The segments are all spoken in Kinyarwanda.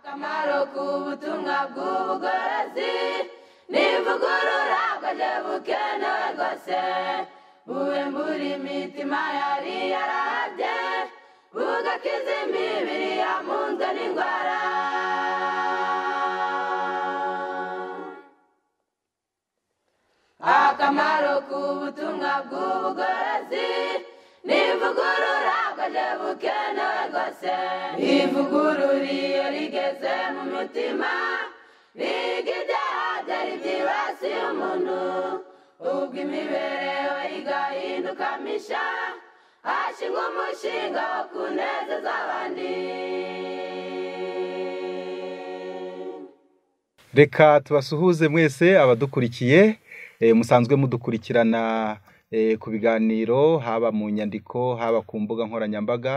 akamaro k'ubutumwa bw'ubugorozi nivugurura bwajya bukenewe rwose bube muri imitima yari yarabye bugakiza imibiri yamunzwe n'indwara akamaro k'ubutumwa bw'ubugorozi nivugurura bwaje bukenewe rwose ivugururiye rigeze mu mutima biga ibyaha byibasiye umuntu ubwo imibereho igahinduka misha hashingwa umushinga wo kunezeza abandi reka tubasuhuze mwese abadukurikiye eh, musanzwe mudukurikirana Eh, ku biganiro haba mu nyandiko haba ku mbuga nkoranyambaga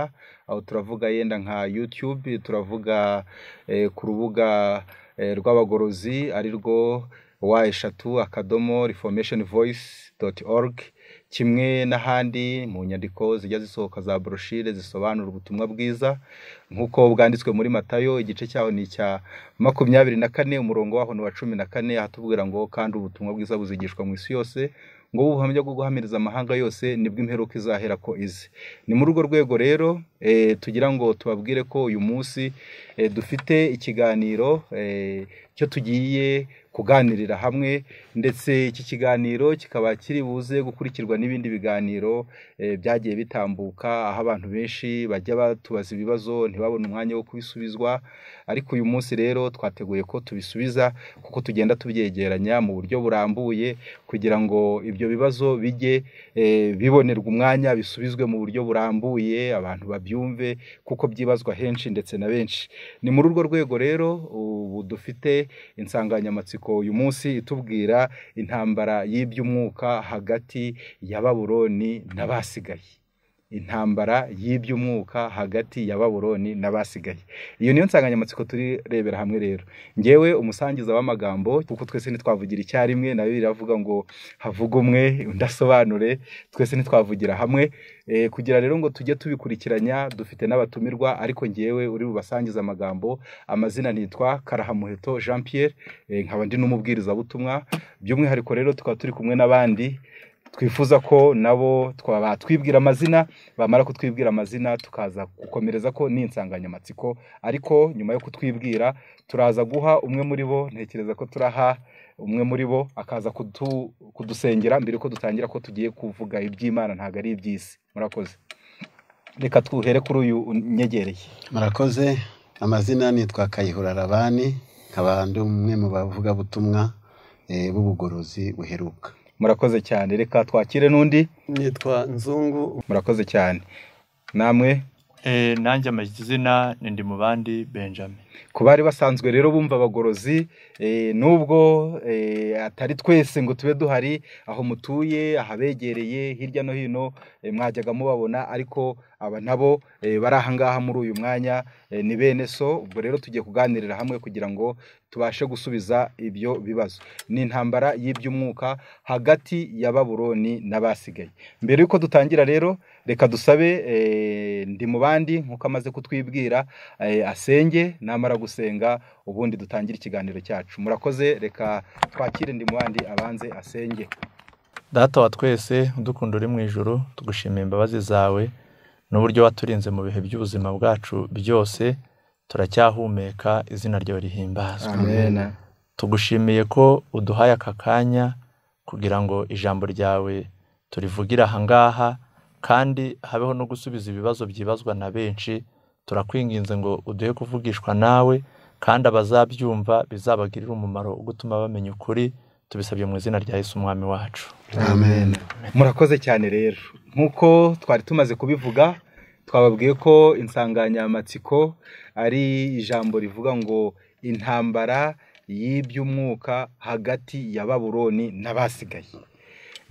aho turavuga yenda nka yutube turavuga eh, ku rubuga eh, rw'abagorozi ari rwo wa eshatu akadomo reformation voice doti oruge kimwe n'ahandi mu nyandiko zijya zisohoka za broshire zisobanura ubutumwa bwiza nk'uko bwanditswe muri matayo igice cyaho ni icya makumyabiri na kane umurongo waho ni uwa cumi na kane ahatubwira ngo kandi ubutumwa bwiza buzigishwa mu isi yose ngo ubuhamya bwo guhamiriza amahanga yose nibwo imperuka izahera ko izi ni muri urwo rwego rero eh, tugira ngo tubabwire ko uyu munsi Eh, dufite ikiganiro eh, cyo tugiye kuganirira hamwe ndetse iki kiganiro kikaba kiri buze gukurikirwa n'ibindi biganiro eh, byagiye bitambuka aho abantu benshi bajya batubaza ibibazo ntibabone umwanya wo kubisubizwa ariko uyu munsi rero twateguye ko tubisubiza kuko tugenda tubyegeranya mu buryo burambuye kugira ngo ibyo bibazo bijye bibonerwa umwanya bisubizwe mu buryo burambuye abantu babyumve kuko byibazwa henshi ndetse na benshi ni muri urwo rwego rero ubu dufite insanganyamatsiko uyu munsi itubwira intambara y'iby'umwuka hagati ya baburoni n'abasigaye intambara y'iby'umwuka hagati ya baburoni n'abasigaye iyo niyo nsanganyamatsiko turebera hamwe rero ngewe umusangiza w'amagambo kuko twese ntitwavugira icyarimwe na iravuga ngo havuge umwe undi asobanure twese ntitwavugira hamwe eh, kugira rero ngo tujye tubikurikiranya dufite n'abatumirwa ariko ngewe uri bubasangize amagambo amazina nitwa karahamuheto jean pierre eh, nkaba ndi n'umubwirizabutumwa by'umwihariko rero tukaba turi kumwe n'abandi twifuza ko nabo twibwira amazina bamara kutwibwira amazina tukaza gukomereza ko ni insanganyamatsiko ariko nyuma yo kutwibwira turaza guha umwe muri bo ntekereza ko turaha umwe muri bo akaza kudusengera mbere ko dutangira ko tugiye kuvuga iby'imana ntabwo ari iby'isi murakoze reka twuhere kuri uyu unyegereye murakoze amazina nitwa kayihura rabani nkaba ndi umwe mu bavugabutumwa eh, b'ubugorozi buheruka murakoze cyane reka twakire n'undi nitwa nzungu murakoze cyane namwe eh, nanjye amazina ni ndi mu bandi benjamin ku bari basanzwe rero bumva abagorozi eh, nubwo eh, atari twese ngo tube duhari aho mutuye ahabegereye hirya no hino mwajyaga mubabona ariko aba nabo bari ahangaha muri uyu mwanya ni bene so ubwo rero tugiye kuganirira hamwe kugira ngo tubashe gusubiza ibyo bibazo ni intambara y'iby'umwuka hagati ya baburoni n'abasigaye mbere y'uko dutangira rero reka dusabe eh, ndi mu bandi nk'uko amaze kutwibwira eh, asenge namara gusenga ubundi dutangire ikiganiro cyacu murakoze reka twakire ndi mu bandi abanze asenge data wa twese udukunda uri mu ijoro tugushimiye imbabazi zawe n'uburyo waturinze mu bihe by'ubuzima bwacu byose turacyahumeka izina ryawe rihimbazwe tugushimiye ko uduhaye aka kanya kugira ngo ijambo ryawe turivugire ahangaha kandi habeho no gusubiza ibibazo byibazwa na benshi turakwinginze ngo uduhe kuvugishwa nawe kandi abazabyumva bizabagirira umumaro gutuma bamenya ukuri tubisabye mu izina rya Yesu umwami wacu murakoze cyane rero nk'uko twari tumaze kubivuga twababwiye ko insanganyamatsiko ari ijambo rivuga ngo intambara y'iby'umwuka hagati ya baburoni n'abasigaye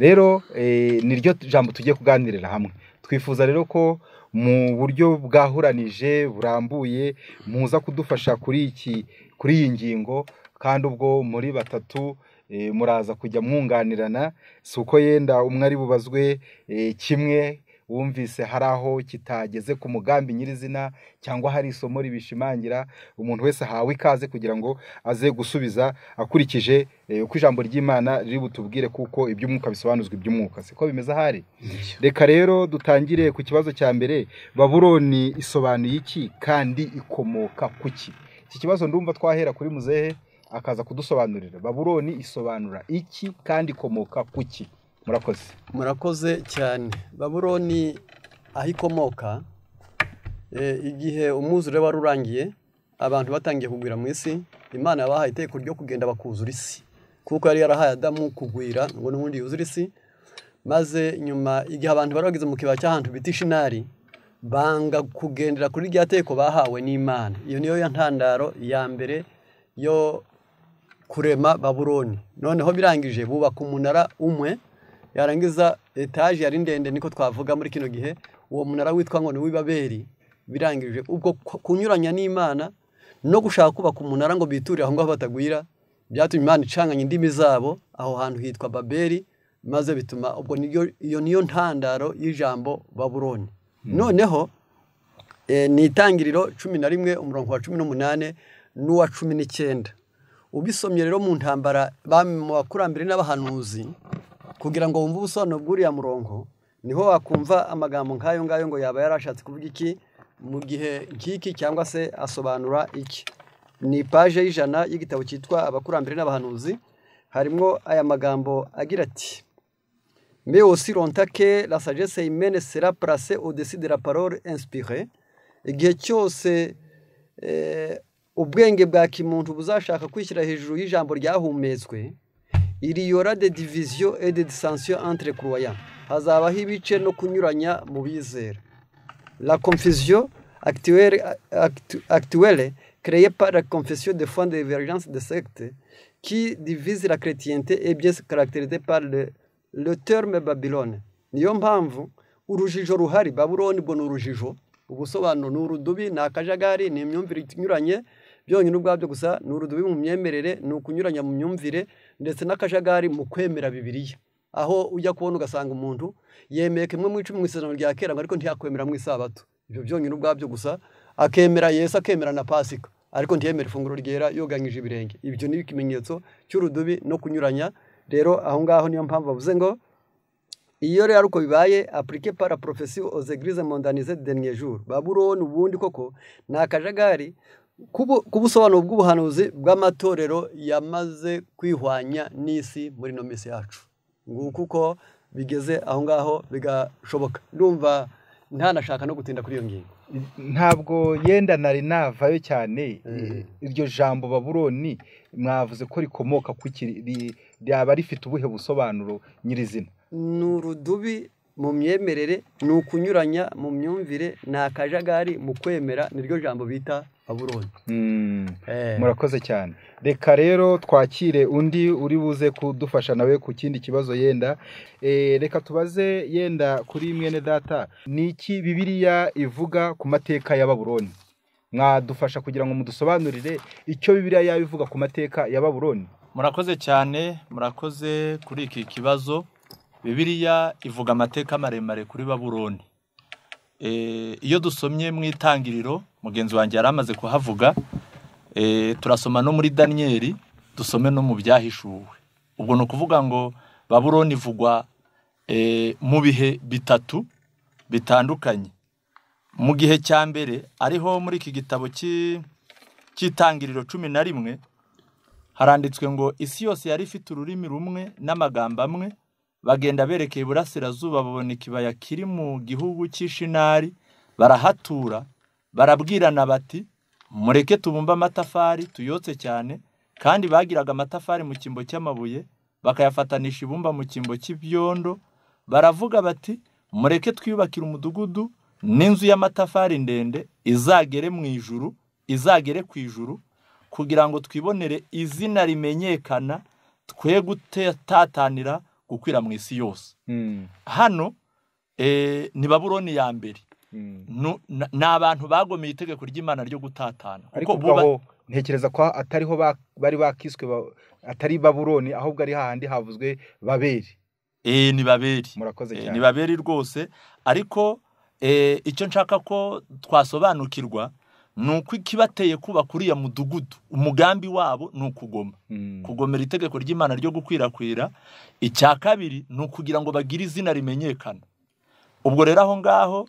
rero eh, ni ryo jambo tugiye kuganirira hamwe twifuza rero ko mu buryo bwahuranije burambuye muza kudufasha kuri iki kuri iyi ngingo kandi ubwo muri batatu eh, muraza kujya mwunganirana si uko yenda umwe ari bubazwe eh, kimwe wumvise hari aho kitageze ku mugambi nyirizina cyangwa hari isomo ribishimangira umuntu wese ahawe ikaze kugira ngo aze gusubiza akurikije eh, uko ijambo ry'imana riri butubwire kuko iby'umwuka bisobanuzwa iby'umwuka siko bimeze ahari reka rero dutangire ku kibazo cya mbere baburoni isobanuye iki kandi ikomoka ku ki iki kibazo ndumva twahera kuri muzehe akaza kudusobanurira baburoni isobanura iki kandi ikomoka ku ki murakoze murakoze cyane baburoni aho ikomoka eh, igihe umwuzure wari urangiye abantu batangiye kugwira mu isi imana yabahaye itegeko ryo kugenda bakuzura isi kuko yari yarahaye adamu kugwira ngo n'ubundi yuzure isi maze nyuma igihe abantu bari bageze mu kibaya cy'ahantu bita ishinari banga kugendera kuri rya teko bahawe n'imana iyo niyo ntandaro ya mbere yo kurema baburoni noneho birangije bubaka umunara umwe yarangiza eh, etaje yari ndende niko twavuga muri kino gihe uwo munara witwa ngo ni uw'ibaberi birangije ubwo kunyuranya n'imana no gushaka kubaka umunara ngo biturire aho ngaho batagwira byatumye imana icanganya indimi zabo aho hantu hitwa baberi maze bituma ubwo iyo niyo ntandaro y'ijambo baburoni hmm. noneho eh, ni itangiriro cumi na rimwe umurongo wa cumi n'umunani n'uwa cumi n'icyenda ubisomye rero mu ntambara mu bakurambere n'abahanuzi kugira ngo wumve ubusobanuro bw'uriya murongo niho wakumva amagambo nk'ayo ngayo ngo yaba yarashatse kuvuga iki mu gihe nk'iki cyangwa se asobanura iki ni ipaje y'ijana y'igitabo cyitwa abakurambere n'abahanuzi harimo aya magambo agira ati mais aussi longtemps la sagesse humaine sera placée au de la parole inspirée igihe cyose eh, ubwenge bwa kimuntu buzashaka kwishyira hejuru y'ijambo ryahumetswe il y aura des divisions et des dissensions entre croyants no kunyuranya la confusion actuelle, créée par la confession de fonds de divergence de sectes qui divise la chrétienté est bien caractérisée par le, terme Babylone. niyo urujijo ruhari babuloni mbona urujijo ubusobanuro ni urudubi ni akajagari ni imyumvire inyuranye byonyine ubwabyo gusa ni urudubi mu myemerere ni ukunyuranya mu myumvire ndetse n'akajagari mu kwemera bibiriya aho ujya kubona ugasanga umuntu yemeye kimwe mu icumi mu isezerano rya kera ariko ntiyakwemera mu isabato ibyo byonyine ubwabyo gusa akemera yesu akemera na pasika ariko ntiyemere ifunguro ryera yoganyije ibirenge ibyo ni ikimenyetso cy'urudubi no kunyuranya rero aho ngaho niyo mpamvu bavuze ngo iyo rero uko bibaye apurike para porofesiyo ozegirize mondanize deniyejuru babuloni ubundi koko ni akajagari ku busobanuro bw'ubuhanuzi bw'amatorero yamaze kwihwanya n'isi muri ino minsi yacu nguko uko bigeze aho ngaho bigashoboka ndumva ntanashaka no gutinda kuri iyo ngingo ntabwo yenda nari navayo cyane eh. iryo jambo baburoni mwavuze ko rikomoka ku raba rifite ubuhe busobanuro nyirizina ni urudubi mu myemerere ni ukunyuranya mu myumvire ni akajagari mu kwemera niryo jambo bita baburoni hmm. eh. murakoze cyane reka rero twakire undi uri buze kudufasha nawe ku kindi kibazo yenda eh, reka tubaze yenda kuri mwene data ni iki bibiriya ivuga ku mateka ya baburoni mwadufasha kugira ngo mudusobanurire icyo bibiriya yaba ivuga ku mateka ya baburoni murakoze cyane murakoze kuri iki kibazo bibiriya ivuga amateka maremare kuri baburoni e, iyo dusomye mu itangiriro mugenzi wanjye yari amaze kuhavuga e, turasoma no muri daniyeli dusome no mu byahishuwe ubwo ni ukuvuga ngo baburoni ivugwa e, mu bihe bitatu bitandukanye mu gihe cya mbere ariho muri iki gitabo cy'itangiriro cumi na rimwe haranditswe ngo isi yose yari ifite ururimi rumwe n'amagambo amwe bagenda berekeye iburasirazuba babona ikibaya kiri mu gihugu cy'ishinari barahatura barabwirana bati mureke tubumbe amatafari tuyotse cyane kandi bagiraga amatafari mu cyimbo cy'amabuye bakayafatanisha ibumba mu cyimbo cy'ibyondo baravuga bati mureke twiyubakire umudugudu n'inzu y'amatafari ndende izagere mu ijuru izagere ku ijuru kugira ngo twibonere izina rimenyekana twe gutatanira gukwira mu isi yose hmm. hano eh, ni baburoni ya mbere hmm. ni abantu bagomeye itegeko ry'imana ryo gutatana ariko bubaho ntekereza ko atariho bari bakiswe atari baburoni ahubwo ari hahandi havuzwe baberi eee eh, ni baberi eh, ni baberi rwose ariko icyo nshaka ko twasobanukirwa ni uko ikibateye kubaka uriya mudugudu umugambi wabo ni ukugoma hmm. kugomera itegeko ry'imana ryo gukwirakwira icya kabiri ni ukugira ngo bagire izina rimenyekana ubwo rero aho ngaho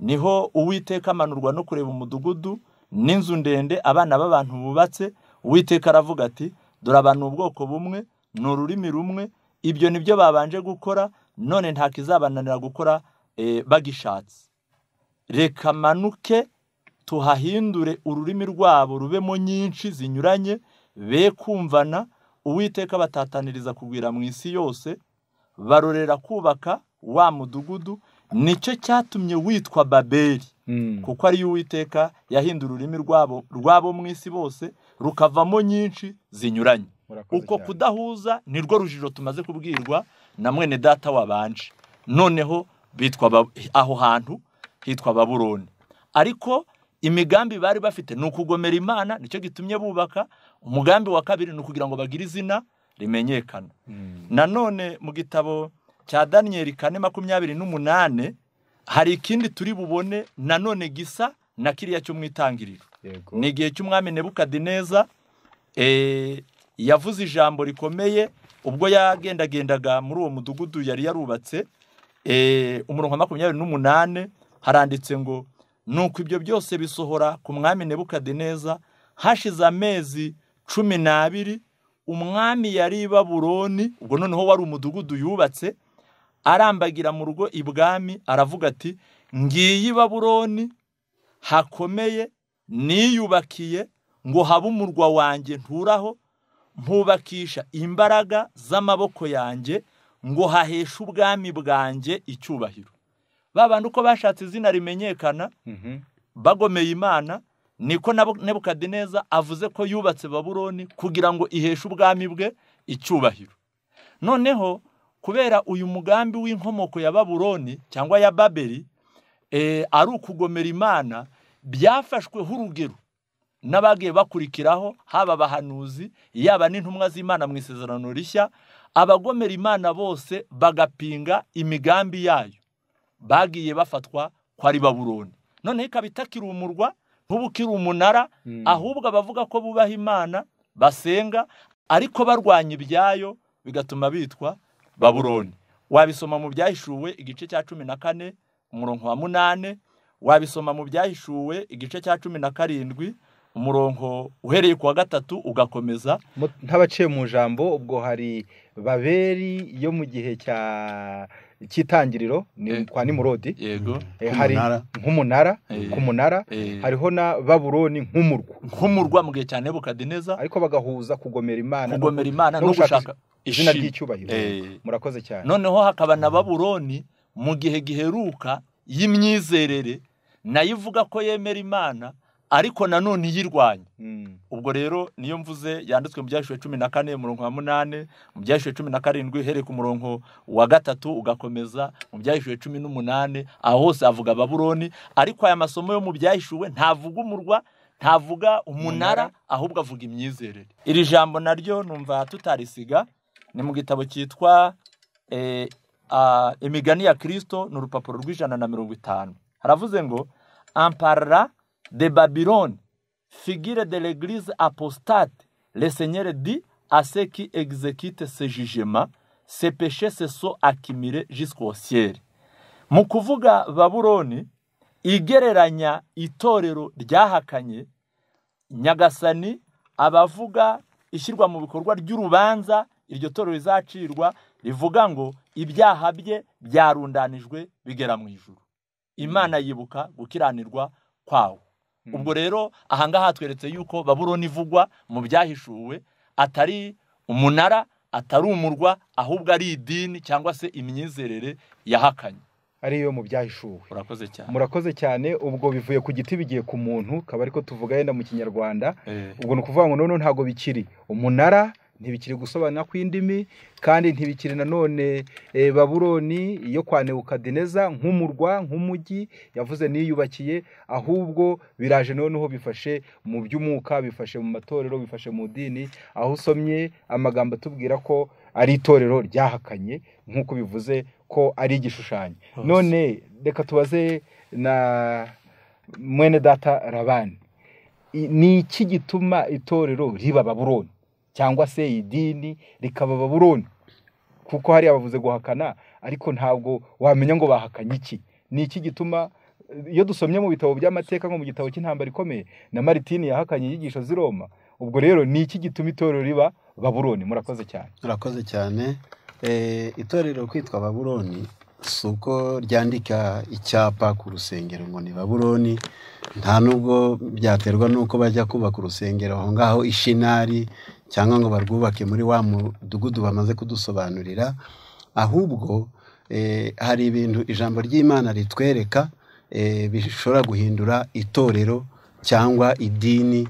niho uwiteka amanurwa no kureba umudugudu n'inzu ndende abana b'abantu bubatse uwiteka aravuga ati dore abantu ubwoko bumwe ni ururimi rumwe ibyo ni byo babanje gukora none ntakizabananira gukora eh, bagishatse reka manuke tuhahindure ururimi rwabo rubemo nyinshi zinyuranye be kumvana uwiteka batataniriza kugwira mu isi yose barorera kubaka wa mudugudu nicyo cyatumye witwa babeli hmm. kuko ariyo uwiteka yahinda ururimi rwabo rwabo mu isi bose rukavamo nyinshi zinyuranye uko kudahuza nirwo rujijo tumaze kubwirwa na mwene data wabanje noneho bitwa aho hantu hitwa baburoni ariko imigambi bari bafite ni ukugomera imana nicyo gitumye bubaka umugambi wa kabiri ni ukugira ngo bagire izina rimenyekana mm. nanone mu gitabo cya daniyeli kane makumyabiri n'umunani hari ikindi turi bubone nanone gisa na kiriya cyo mu itangiriro ni igihe cy'umwami nebukadineza eh, yavuze ijambo rikomeye ubwo yagendagendaga muri uwo mudugudu yari yarubatse eh, umurongo wa makumyabiri n'umunani haranditse ngo nuko ibyo byose bisohora ku mwami nebukadineza hashize amezi cumi n'abiri umwami yari i baburoni ubwo noneho wari umudugudu yubatse arambagira mu rugo ibwami aravuga ati ngiyi baburoni hakomeye niyubakiye ngo habe umurwa wanjye nturaho mpubakisha imbaraga z'amaboko yanjye ngo haheshe ubwami bwanjye icyubahiro babandi uko bashatse izina rimenyekana mhm. bagomeye imana niko nebukadineza avuze ko yubatse baburoni kugira ngo iheshe ubwami bwe icyubahiro noneho kubera uyu mugambi w'inkomoko ya baburoni cyangwa ya baberi eh, ari ukugomera imana byafashweho urugero n'abagiye bakurikiraho haba abahanuzi yaba n'intumwa z'imana mu isezerano rishya abagomera imana bose bagapinga imigambi yayo bagiye bafatwa ko ari baburoni noneho ikaba itakiri umurwa nk'ubukiri umunara hmm. ahubwo abavuga ko bubaha imana basenga ariko barwanya ibyayo bigatuma bitwa baburoni wabisoma mu byahishuwe igice cya cumi na kane umurongo wa munani wabisoma mu byahishuwe igice cya cumi na karindwi umurongo uhereye ku wa gatatu ugakomeza ntabaciye mu ijambo ubwo hari baberi yo mu gihe cya cy'itangiriro eh, kwa nimurodi eh, hari nk'umunara eh, ku munara hariho na babuloni nk'umurwa nk'umurwa mu gihe cya nebukadineza ariko bagahuza kugomera imana kugomera imana no gushaka izina ry'icyubahiro murakoze cyane noneho hakaba na babuloni mu gihe giheruka y'imyizerere nayo ivuga ko yemera imana ariko nanone iyirwanya hmm. ubwo rero niyo mvuze yanditswe mu byahishwe cumi na kane umurongo wa munani mu byahishwe cumi na karindwi uhereye ku murongo wa gatatu ugakomeza mu byahishwe cumi n'umunani aho hose havuga baburoni ariko aya masomo yo mu byahishuwe ntavuga umurwa ntavuga umunara ahubwo avuga imyizerere iri jambo naryo numva tutarisiga ni mu gitabo cyitwa eh, ah, imigani ya kirisito ni urupapuro rw'ijana na mirongo itanu haravuze ngo amparara de Babylone, figure de l'Église apostate, le Seigneur dit à ceux qui exécutent ce jugement, ces péchés se sont accumulés jusqu'au ciel mu kuvuga babuloni igereranya itorero ryahakanye nyagasani abavuga ishyirwa mu bikorwa ry'urubanza iryo torero rizacirwa rivuga ngo ibyaha bye byarundanijwe bigera mu ijuru imana yibuka gukiranirwa kwawo Hmm. ubwo rero ahangaha hatweretse yuko baburoni ivugwa mu byahishuwe atari umunara atari umurwa ahubwo ari idini cyangwa se imyizerere yahakanye ariyo mu byahishuwe murakoze cyane murakoze cyane ubwo bivuye ku giti bigiye ku muntu kaba ariko tuvuga yenda mu kinyarwanda eh. ubwo ni ukuvuga ngo noneho ntabwo bikiri umunara ntibikiri gusobanura kw'indimi kandi ntibikiri nanone e, babuloni yo kwa Nebukadineza nk'umurwa nk'umujyi yavuze niyubakiye ahubwo biraje noneho bifashe mu by'umwuka bifashe mu matorero bifashe mu dini aho usomye amagambo atubwira ko ari itorero ryahakanye nk'uko bivuze ko ari igishushanyo none reka tubaze na mwene data rabani ni iki gituma itorero riba baburoni cyangwa se idini rikaba baburoni kuko hariya bavuze guhakana ariko ntabwo wamenya ngo bahakanye iki ni iki gituma iyo dusomye mu bitabo by'amateka nko mu gitabo cy'intambara ikomeye na maritini yahakanye inyigisho z'i roma ubwo rero ni iki gituma itorero riba baburoni murakoze cyane murakoze cyane eh, itorero kwitwa baburoni si uko ryandika icyapa ku rusengero ngo ni baburoni nta nubwo byaterwa n'uko bajya kubaka urusengero aho ngaho ishinari cyangwa ngo barwubake muri wa mudugudu bamaze kudusobanurira ahubwo eh, hari ibintu ijambo ry'imana ritwereka eh, bishobora guhindura itorero cyangwa idini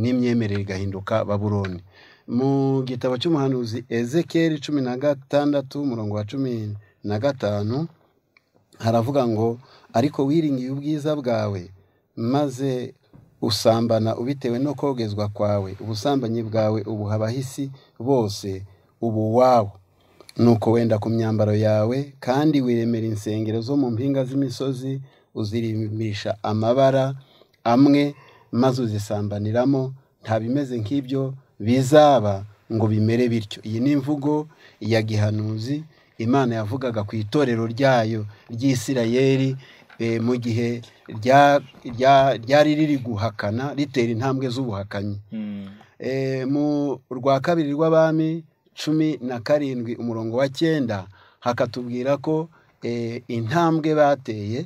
n'imyemerere igahinduka baburoni mu gitabo cy'umuhanuzi ezekeri cumi na gatandatu umurongo wa cumi na gatanu haravuga ngo ariko wiringiye ubwiza bwawe maze usambana ubitewe no kogezwa kwawe ubusambanyi bwawe ubuha abahisi bose ubu wawo nuko wenda ku myambaro yawe kandi wiremera insengero zo mu mpinga z'imisozi uzirimbisha amabara amwe maze uzisambaniramo nta bimeze nk'ibyo bizaba ngo bimere bityo iyi ni imvugo ya gihanuzi imana yavugaga ku itorero ryayo ry'isirayeri E, mu gihe ryari riri guhakana ritera intambwe z'ubuhakanyi hmm. e, mu rwa kabiri rw'abami cumi na karindwi umurongo wa cyenda hakatubwira ko e, intambwe bateye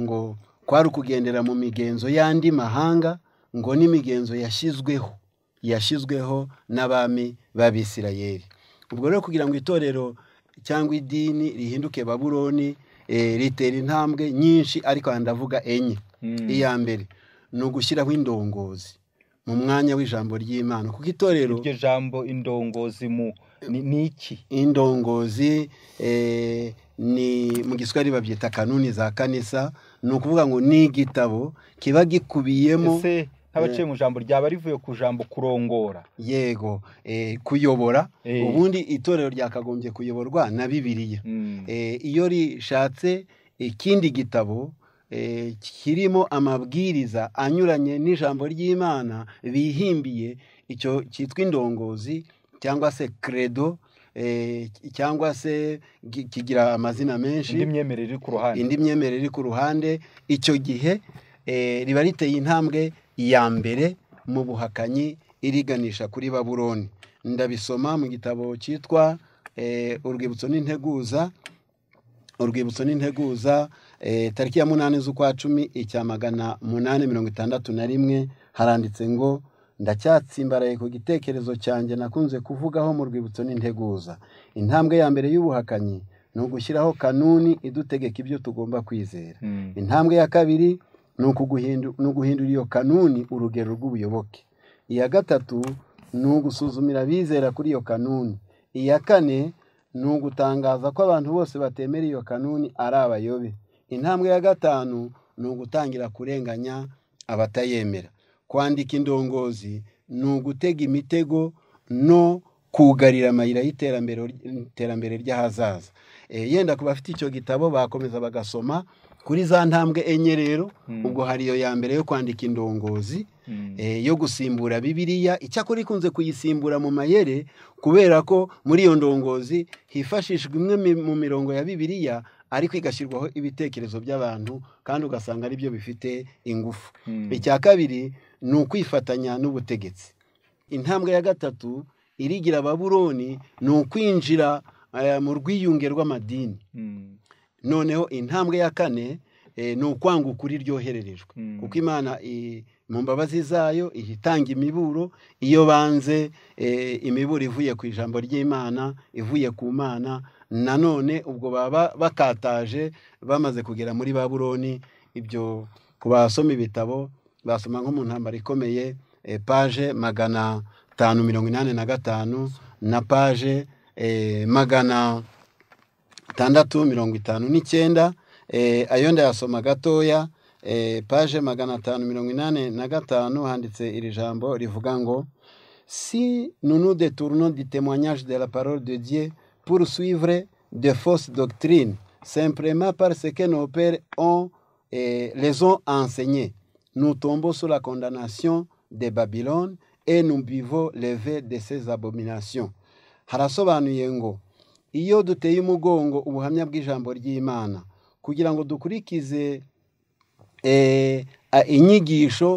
ngo kwari ukugendera mu migenzo y'andi mahanga ngo n'imigenzo yashyizweho yashyizweho n'abami b'abisirayeri ubwo rero kugira ngo itorero cyangwa idini rihinduke baburoni ritera eh, intambwe nyinshi ariko ndavuga enye hmm. iya mbere ni ugushyiraho indongozi mu mwanya w'ijambo ry'imana kuko itorero iryo jambo indongozi mu ni iki indongozi eh, ni mu giswahili babyita kanuni za kanisa ni ukuvuga ngo ni igitabo kiba gikubiyemo nk'abaciye mu ijambo ryaba rivuye ku jambo kurongora yego eh, kuyobora eh. ubundi itorero ryakagombye kuyoborwa na Bibiliya mm. eh, iyo rishatse ikindi gitabo kirimo amabwiriza anyuranye n'ijambo ry'imana bihimbiye icyo cyitwa indongozi cyangwa se credo cyangwa se kigira amazina menshi indi myemerere iri ku ruhande indi myemerere iri ku ruhande icyo gihe riba riteye intambwe iya mbere mu buhakanyi iriganisha kuri baburoni ndabisoma mu gitabo cyitwa eh, urwibutso n'integuza urwibutso n'integuza eh, tariki ya munani z'ukwa cumi icya magana munani mirongo itandatu na rimwe haranditse ngo ndacyatsimbaraye ku gitekerezo cyanjye nakunze kuvugaho mu rwibutso n'integuza intambwe ya mbere y'ubuhakanyi ni ugushyiraho kanuni idutegeka ibyo tugomba kwizera hmm. intambwe ya kabiri ni uguhindura iyo kanuni urugero rw'ubuyoboke iya gatatu ni ugusuzumira abizera kuri iyo kanuni iya kane ni ugutangaza ko abantu bose batemera iyo kanuni ari abayobe intambwe ya gatanu ni ugutangira kurenganya abatayemera kwandika indongozi ni ugutega imitego no kugarira amayira y'iterambere ry'ahazaza eh, yenda ku bafite icyo gitabo bakomeza bagasoma kuri za ntambwe enye rero hmm. ubwo hari ya mbere yo kwandika indongozi hmm. eh, yo gusimbura Bibiliya icyakora ikunze kuyisimbura mu mayere kubera ko muri iyo ndongozi hifashishwa imwe mu mirongo ya Bibiliya ariko igashyirwaho ibitekerezo by'abantu kandi ugasanga ari byo bifite ingufu hmm. icya kabiri ni ukwifatanya n'ubutegetsi intambwe ya gatatu irigira baburoni ni ukwinjira eh, mu rwiyunge rw'amadini noneho intambwe ya kane eh, ni ukwanga ukuri ryohererejwe hmm. kuko imana mu mbabazi zayo itanga imiburo iyo banze eh, imiburo ivuye ku ijambo ry'imana ivuye ku mana nanone ubwo baba bakataje bamaze kugera muri baburoni ibyo ku basoma ibitabo basoma nko mu ntambaro ikomeye eh, paje magana atanu mirongo inani na gatanu na paje magana si nous nous détournons du témoignage de la parole de Dieu pour suivre de fausses doctrines simplement parce que nos pères ont, eh, les ont enseignées nous tombons sous la condamnation de Babylone et nous vivons le de ces abominations iyo duteye umugongo ubuhamya bw'ijambo ry'imana kugira ngo dukurikize eh, inyigisho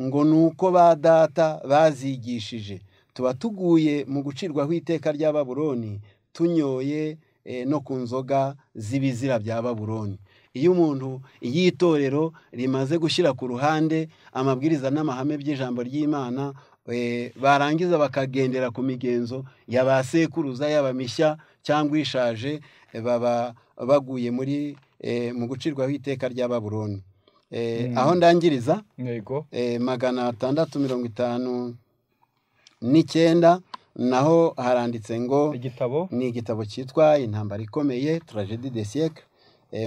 ngo ni uko ba data bazigishije tuba tuguye mu gucirwaho iteka rya baburoni tunyoye eh, no ku nzoga z'ibizira bya baburoni iyo umuntu iyo itorero rimaze gushyira ku ruhande amabwiriza n'amahame by'ijambo ry'imana eh, barangiza bakagendera ku migenzo ya ba sekuruza y'abamishya cyangwa ishaje eh, baba baguye muri eh, mu gucirwaho iteka rya eh, mm. aho ndangiriza magana atandatu mirongo itanu n'icyenda naho haranditse ngo ni igitabo cyitwa intambara ikomeye turagedi de siyeke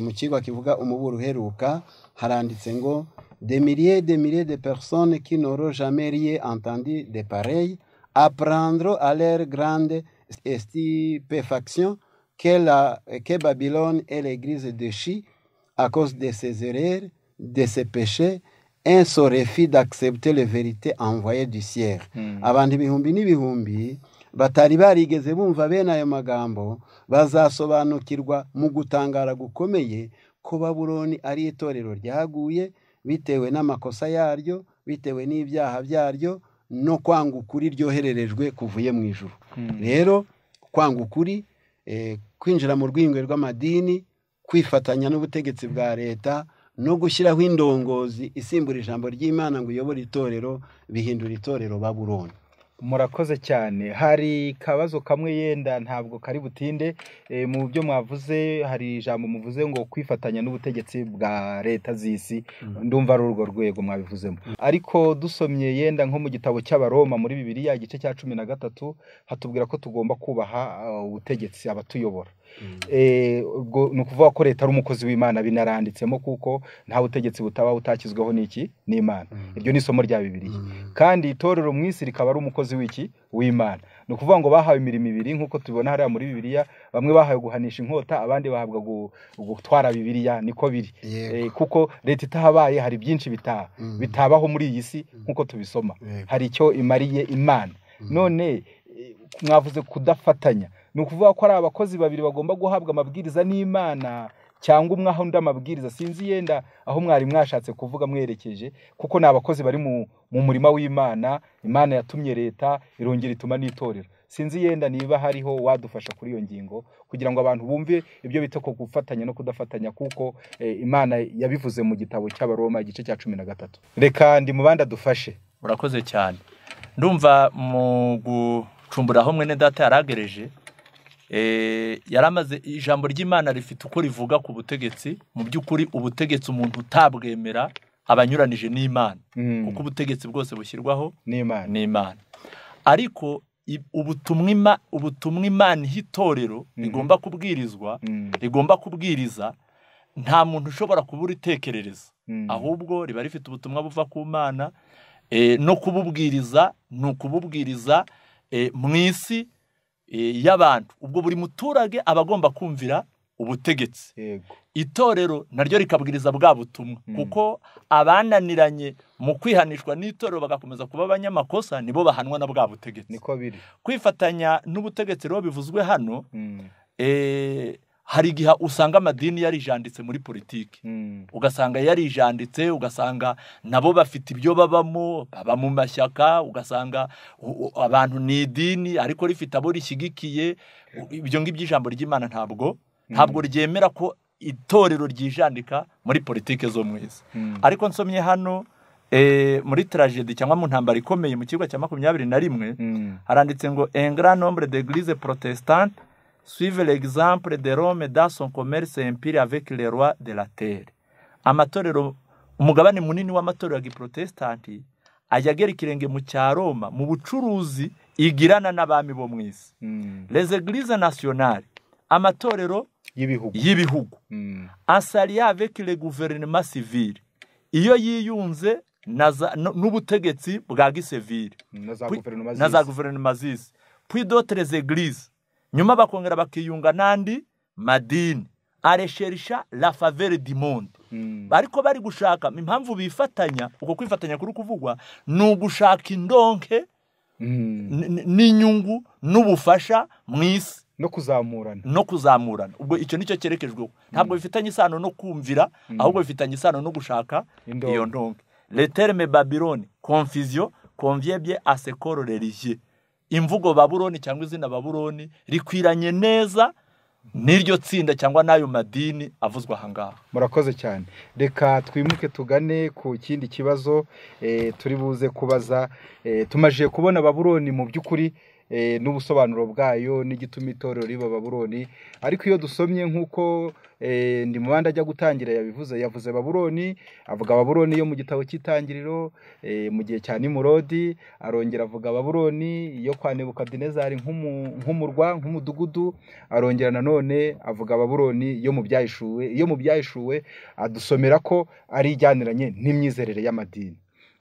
mu kigo kivuga umuburo uheruka haranditse ngo demiriye demiriye de perisone kinoro jameriye antandi de pareyi aprandro alere garande stupéfaction que, la, que Babylone et l'Église de Chi, à cause de ses erreurs, de ses péchés, insorefi d'accepter les vérités envoyées du ciel. Mm. Abantu ibihumbi n'ibihumbi batari barigeze bumva bene ayo magambo bazasobanukirwa mu gutangara gukomeye ko Babuloni ari itorero ryaguye bitewe n'amakosa yaryo, bitewe n'ibyaha byaryo no kwanga ukuri ryohererejwe kuvuye mu ijuru. Mm. rero kwanga ukuri eh, kwinjira mu rwingwe rw'amadini kwifatanya n'ubutegetsi bwa leta no gushyiraho indongozi isimbura ijambo ry'imana ngo uyobore itorero bihindura itorero baburoni murakoze cyane hari akabazo kamwe yenda ntabwo kari butinde eh, mu byo mwavuze hari ijambo muvuze ngo kwifatanya n'ubutegetsi bwa leta z'isi mm. ndumva ari urwo rwego mwabivuzemo ariko dusomye yenda nko mu gitabo cy'abaroma muri bibiri ya gice cya cumi na gatatu hatubwira ko tugomba kubaha uh, ubutegetsi abatuyobora Mm. Eh, ni ukuvuga ko leta ari umukozi w'imana binaranditsemo kuko nta butegetsi butaba butakizweho n'iki n'imana mm. iryo ni isomo rya bibiriya mm. kandi itorero mu isi rikaba ari umukozi w'iki w'imana ni ukuvuga ngo bahawe imirimo ibiri nk'uko tubibona hariya muri bibiriya bamwe bahawe guhanisha inkota abandi bahabwa gutwara bibiriya niko biri eh, kuko leta itahabaye hari byinshi bitabaho muri iyi si nk'uko tubisoma hari icyo imariye imana none eh, mwavuze kudafatanya ni ukuvuga ko ari abakozi babiri bagomba guhabwa amabwiriza n'imana cyangwa umwe aho undi amabwiriza sinzi yenda aho mwari mwashatse kuvuga mwerekeje kuko ni abakozi bari mu murima w'imana imana yatumye leta irongera ituma n'itorero sinzi yenda niba hariho wadufasha kuri iyo ngingo kugira ngo abantu bumve ibyo bita ko gufatanya no kudafatanya kuko eh, imana yabivuze mu gitabo cy'abaroma igice cya cumi na gatatu reka ndi mubandi adufashe urakoze cyane ndumva mu gucumbura aho mwene data yaragereje Eh, yaramaze ijambo ry'imana rifite uko rivuga ku butegetsi mu by'ukuri ubutegetsi umuntu utabwemera abanyuranije n'imana mm. kuko ubutegetsi bwose bushyirwaho n'imana ariko ubutumwa imana iha itorero mm. rigomba kubwirizwa mm. rigomba kubwiriza nta muntu ushobora kuba uritekerereza ahubwo riba rifite ubutumwa buva ku mana eh, no kububwiriza ni ukububwiriza eh, mu isi E, y'abantu ubwo buri muturage aba agomba kumvira ubutegetsi itorero naryo rikabwiriza bwa butumwa hmm. kuko abananiranye mu kwihanishwa n'itorero bagakomeza kuba abanyamakosa nibo bahanwa na bwa butegetsi niko biri kwifatanya n'ubutegetsi rero bivuzwe hano eee hmm. hari igihe usanga amadini yarijanditse muri politiki hmm. ugasanga yarijanditse ugasanga nabo bafite ibyo babamo baba mu mashyaka ugasanga abantu ni idini ariko rifite abo rishyigikiye ibyo ngibyo ijambo ry'imana ntabwo hmm. ntabwo ryemera ko itorero ryijandika muri politiki zo mu isi hmm. ariko nsomye hano eh, muri taragedi cyangwa mu ntambaro ikomeye mu kigo cya makumyabiri na rimwe haranditse ngo engara nombre de grise protestante suivent l'exemple de Rome dans son commerce empire avec les rois de la terre amatorero umugabane munini w'amatorero ya giprotestanti ajya agera ikirenge mu cya roma mu bucuruzi igirana n'abami bo mu isi mm. les églises nationales amatorero y'ibihugu mm. ansariya avec le guverinoma civile iyo yiyunze n'ubutegetsi bwa gisivile na za guverinoma z'isi puis d'autres églises nyuma bakongera bakiyunga n'andi madini aresherisha la favere di monde hmm. ariko bari gushaka impamvu bifatanya uko kwifatanya kuri kuvugwa ni ugushaka indonke hmm. n'inyungu n'ubufasha mu isi no kuzamurana no kuzamurana ubwo icyo nicyo cyerekejweho ntabwo hmm. bifitanye isano no kumvira ahubwo bifitanye isano no gushaka iyo ndonke leterme babironi konfiziyo konvyebye asekoro religiye imvugo baburoni cyangwa izina baburoni rikwiranye neza n'iryo tsinda cyangwa n'ayo madini avuzwa aha murakoze cyane reka twimuke tugane ku kindi kibazo eh, turi buze kubaza eh, tumajije kubona baburoni mu by'ukuri Eh, n'ubusobanuro bwayo n'igituma itorero riba babuloni ariko iyo dusomye nk'uko eh, ndi mu bandi ajya gutangira yabivuze yavuze babuloni avuga babuloni yo mu gitabo cy'itangiriro eh, mu gihe cya nimurodi arongera avuga babuloni yo kwa nebukadinezari nk'umurwa nk'umudugudu arongera nanone avuga babuloni yo mu byahishuwe iyo mu byahishuwe adusomera ko ari ijyaniranye n'imyizerere y'amadini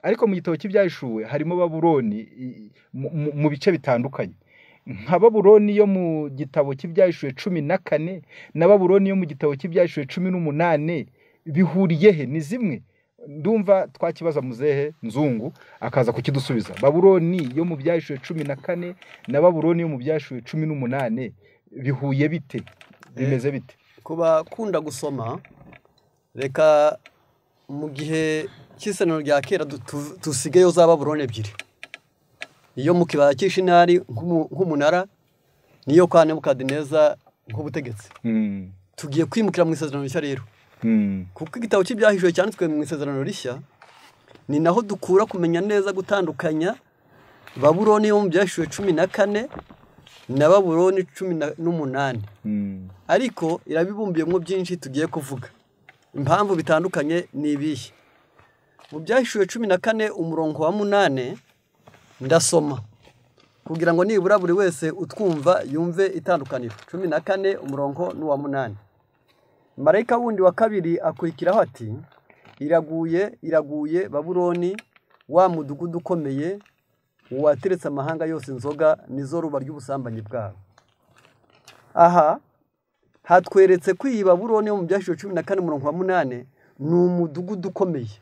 ariko mu gitabo cy'Ibyashuwe harimo Babuloni mu bice bitandukanye nka baburoni yo mu gitabo cy'Ibyashuwe cumi na kane na baburoni yo mu gitabo cy'Ibyashuwe cumi n'umunane bihuriye he ni zimwe ndumva twakibaza muzehe nzungu akaza kukidusubiza baburoni yo mu byashuwe cumi na kane na baburoni yo mu byashuwe cumi n'umunane bihuye bite bimeze eh, bite ku bakunda gusoma reka mu gihe cy'isano rya kera dusigayeho za baburoni ebyiri iyo mu kibaya cy'ishinari nk'umunara niyo kwa neza nk'ubutegetsi hmm. tugiye kwimukira mu isezerano rishya rero hmm. kuko igitabo cy'ibyahishuwe cyanditswe mu isezerano rishya ni naho dukura kumenya neza gutandukanya baburoni yo mu byahishuwe cumi na kane na baburoni cumi n'umunani hmm. ariko irabibumbiyemo byinshi tugiye kuvuga impamvu bitandukanye ni ibihe mu byahishuwe cumi na kane umurongo wa munani ndasoma kugira ngo nibura buri wese utwumva yumve itandukaniro cumi na kane umurongo n'uwa munani marayika wundi wa kabiri akurikiraho ati iraguye iraguye baburoni wa mudugudu ukomeye uwateretse amahanga yose inzoga nizo ruba ry'ubusambanyi bwabo aha hatweretse ko iyi baburoni mu byashyizwe cumi na kane umurongo wa munani ni umudugudu ukomeye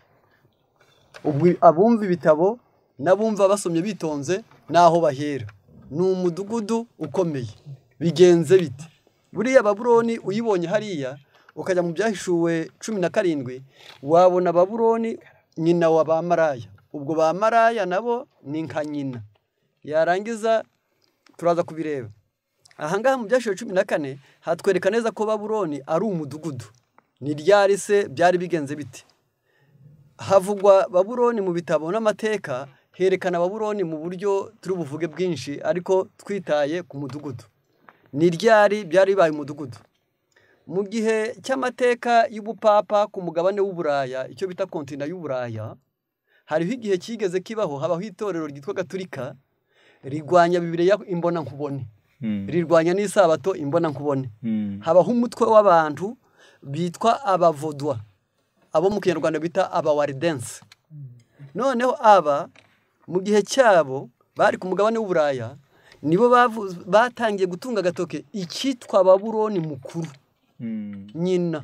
abumva ibitabo n'abumva basomye bitonze n'aho bahera ni umudugudu ukomeye bigenze bite buriya baburoni uyibonye hariya ukajya mu byahishuwe cumi na karindwi wabona baburoni nyina wa ba maraya ubwo ba maraya nabo ni nka nyina yarangiza turaza kubireba ahangaha mu byashiwe cumi na kane hatwereka neza ko baburoni ari umudugudu ni ryari se byari bigenze bite havugwa baburoni mu bitabo n'amateka hmm. herekana baburoni mu buryo turi buvuge bwinshi ariko twitaye ku mudugudu ni ryari byari bibaye umudugudu mu gihe cy'amateka y'ubupapa ku mugabane w'uburaya icyo bita kontina y'uburaya hariho igihe kigeze kibaho habaho itorero ryitwa gaturika rirwanya bibiriya imbona nkubone hmm. rirwanya n'isabato imbona nkubone hmm. habaho umutwe w'abantu bitwa abavodwa abo mu kinyarwanda bita abawaridense noneho aba mu gihe cyabo bari ku mugabane w'uburaya nibo batangiye gutunga agatoke icyitwa baburoni mukuru hmm. nyina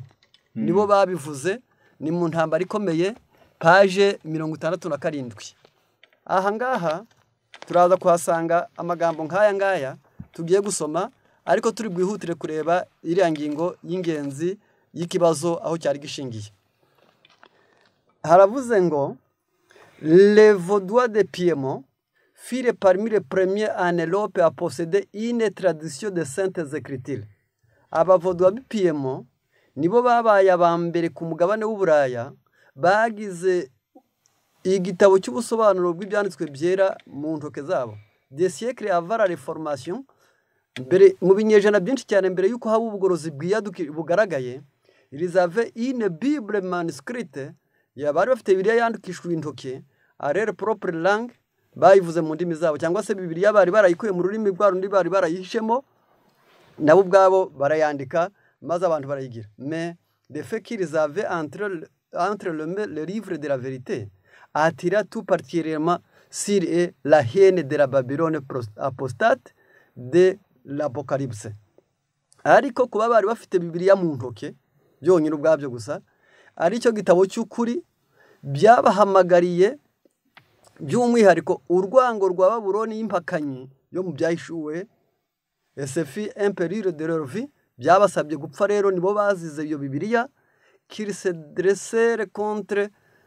hmm. nibo babivuze ni mu ntambara ikomeye paje mirongo itandatu na karindwi aha ngaha turaza kuhasanga amagambo nk'aya ngaya tugiye gusoma ariko turi bwihutire kureba iriya ngingo y'ingenzi y'ikibazo aho cyari gishingiye haravuze ngo levodwa de piyemo fire parmi le premier en Europe à posséder une tradition de saintes écritures abavodwa b'ipiyemo nibo babaye aba mbere ku mugabane w'uburaya bagize igitabo cy'ubusobanuro bw'ibyanditswe byera mu ntoke zabo desiyekire avara reforomasiyo mbere mu binyejana byinshi cyane mbere y'uko haba ubugorozi bwiyaduke bugaragaye rizave ine bibure manisikirite bari bafite bibiriya yandikishijwe intoki arere ah, poropure range bayivuze mu ndimi zabo cyangwa se bibiliya bari barayikuye mu rurimi rwa rundi bari barayihishemo nabo ubwabo barayandika maze abantu barayigira me defe kirizave antire le livre de la verite atira tu particulièrement sur la haine de la babylone apostate de l'apocalypse ariko kuba bari bafite bibiriya mu ntoki byonyine ubwabyo gusa ari gitabo cy'ukuri byabahamagariye by'umwihariko urwango rwa baburoni yo mu byahishuwe leur emperire de levi byabasabye gupfa rero nibo bazize iyo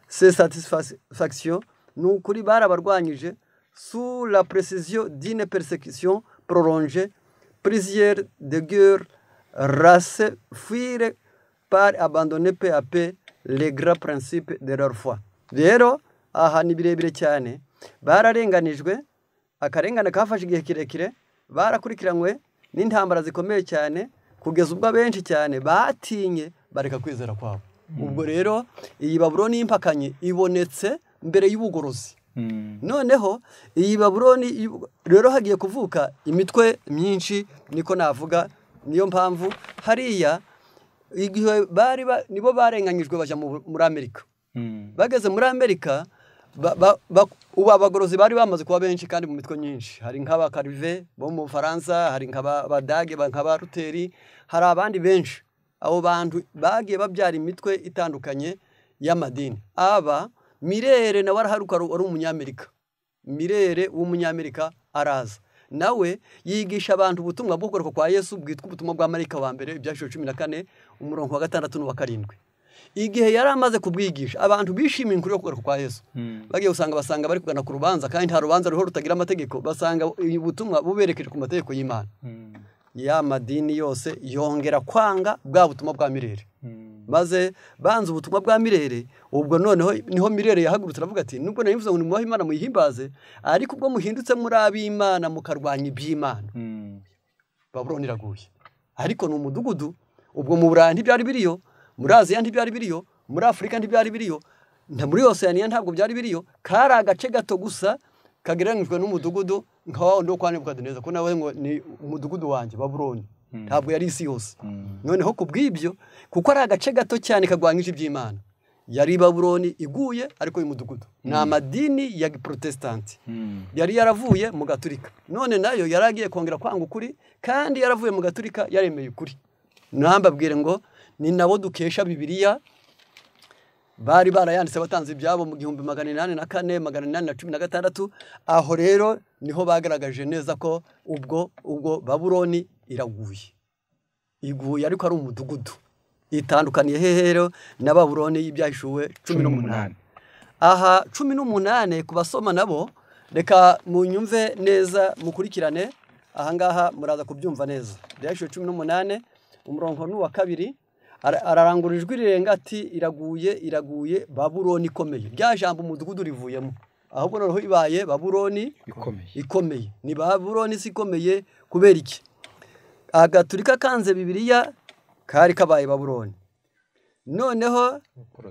se satisfaction ni ukuri barabarwanyije sous la précision d'une persécution prolongée prison de guerre race fuire par abandonné pe a pe les grands principes de leur foi rero aha ni birebire cyane bararenganijwe akarengane kafashe igihe kirekire barakurikiranywe n'intambara zikomeye cyane kugeza ubwo benshi cyane batinye bareka kwizera kwabo hmm. ubwo rero iyi baburoni y'impakanye ibonetse mbere y'ubugorozi hmm. noneho iyi baburoni rero hagiye kuvuka imitwe myinshi niko navuga niyo mpamvu hariya igihe bari nibo barenganyijwe bajya muri amerika hmm. bageze muri amerika ubu abagorozi bari bamaze kuba benshi kandi mu mitwe myinshi hari nk'abakarive bo mu bufaransa hari nk'abadage nk'abaruteri hari abandi benshi abo bantu bagiye babyara imitwe itandukanye y'amadini aba mirere nawe araharuka wari umunyamerika mirere w'umunyamerika araza nawe yigisha abantu ubutumwa bwo kwa yesu bwitwa ubutumwa bwa marika wa mbere ibyaciro cumi na kane umurongo wa gatandatu n'uwa karindwi igihe yari amaze kubwigisha abantu bishimiye inkuru yo kugaruka kwa yesu hmm. bagiye usanga basanga bari kugana ku rubanza kandi nta rubanza ruho rutagira amategeko basanga ubutumwa buberekeje ku mategeko y'imana hmm. ya madini yose yongera kwanga bwa butumwa bwa mirire Hmm. maze banze ubutumwa bwa mirere ubwo noneho niho mirere yahagurutse aravuga ati nubwo nayo mvuze ngo ni imana muyihimbaze ariko ubwo muhindutse muri ab'imana mukarwanya iby'imana hmm. babuloni iraguye ariko ni umudugudu ubwo mu burayi ntibyari biriyo muri aziya ntibyari biriyo muri afurika ntibyari biriyo muri yose ntabwo byari biriyo kari agace gato gusa kagereranyijwe n'umudugudu nka wa wundi wo kwa nebukadineza ko nawe ngo ni umudugudu wanjye babuloni Hmm. ntabwo yari isi yose hmm. noneho ku bw'ibyo kuko ari agace gato cyane karwanyije iby'imana yari baburoni iguye ariko mudugudu ni hmm. amadini ya protesitanti yari yaravuye mu gaturika none nayo yari agiye kongera kwanga ukuri kandi yaravuye mu gaturika yaremeye ukuri ntambabwire ngo ni nabo dukesha bibiriya bari barayanditse batanze ibyabo mu gihumbi magana inani na kane magana inani na cumi na gatandatu aho rero niho bagaragaje neza ko ubwo ubwo baburoni iraguye iguye ariko ari umudugudu itandukaniye hehe na baburoni y'ibyahishuwe cumi n'umunani aha cumi n'umunani ku basoma nabo reka munyumve neza mukurikirane ahangaha muraza kubyumva neza ibyahishuwe cumi n'umunani umurongo ni uwa kabiri ararangurura ijwi rirenga ati iraguye iraguye baburoni ikomeye rya jambo umudugudu rivuyemo ahubwo noneho ibaye baburoni ikomeye ni baburoni si ikomeye kubera iki agaturika kanze Bibiliya kari kabaye baburoni noneho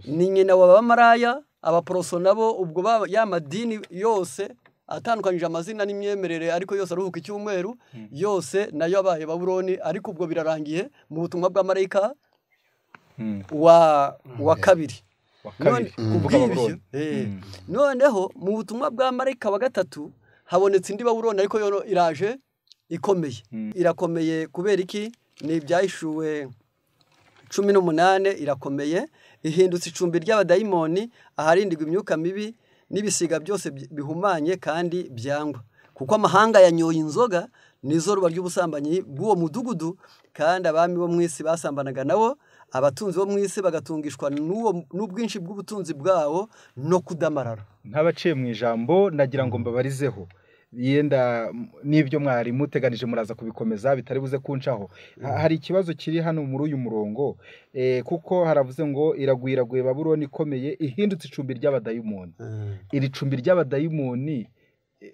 ni nyina wa bamaraya abaporoso nabo ubwo ya madini yose atandukanyije amazina n'imyemerere ariko yose aruhuka icyumweru hmm. yose nayo abaye baburoni ariko ubwo birarangiye mu butumwa bwa marayika hmm. Hmm. wa kabiri eh. noneho mu butumwa bwa marayika wa gatatu habonetse indi baburoni ariko yo iraje ikomeye hmm. irakomeye kubera iki ni ibyayishuwe cumi n'umunane irakomeye ihindutse icumbi ry'abadayimoni aharindirwa imyuka mibi n'ibisiga byose bihumanye kandi byangwa kuko amahanga yanyoye inzoga nizo ry'ubusambanyi bw'uwo mudugudu kandi abami bo mu isi basambanaga nabo abatunzi bo mu isi bagatungishwa n'ubwinshi bw'ubutunzi bwawo no kudamarara ntabaciye mu ijambo nagira ngo mbabarizeho yenda n'ibyo mwari muteganije muraza kubikomeza bitari buze kuncaho mm. hari ikibazo kiri hano muri uyu murongo eh, kuko haravuze ngo iragwiraguye baburoni ikomeye ihindutse icumbi ry'abadayimoni mm. iri cumbi ry'abadayimoni eh,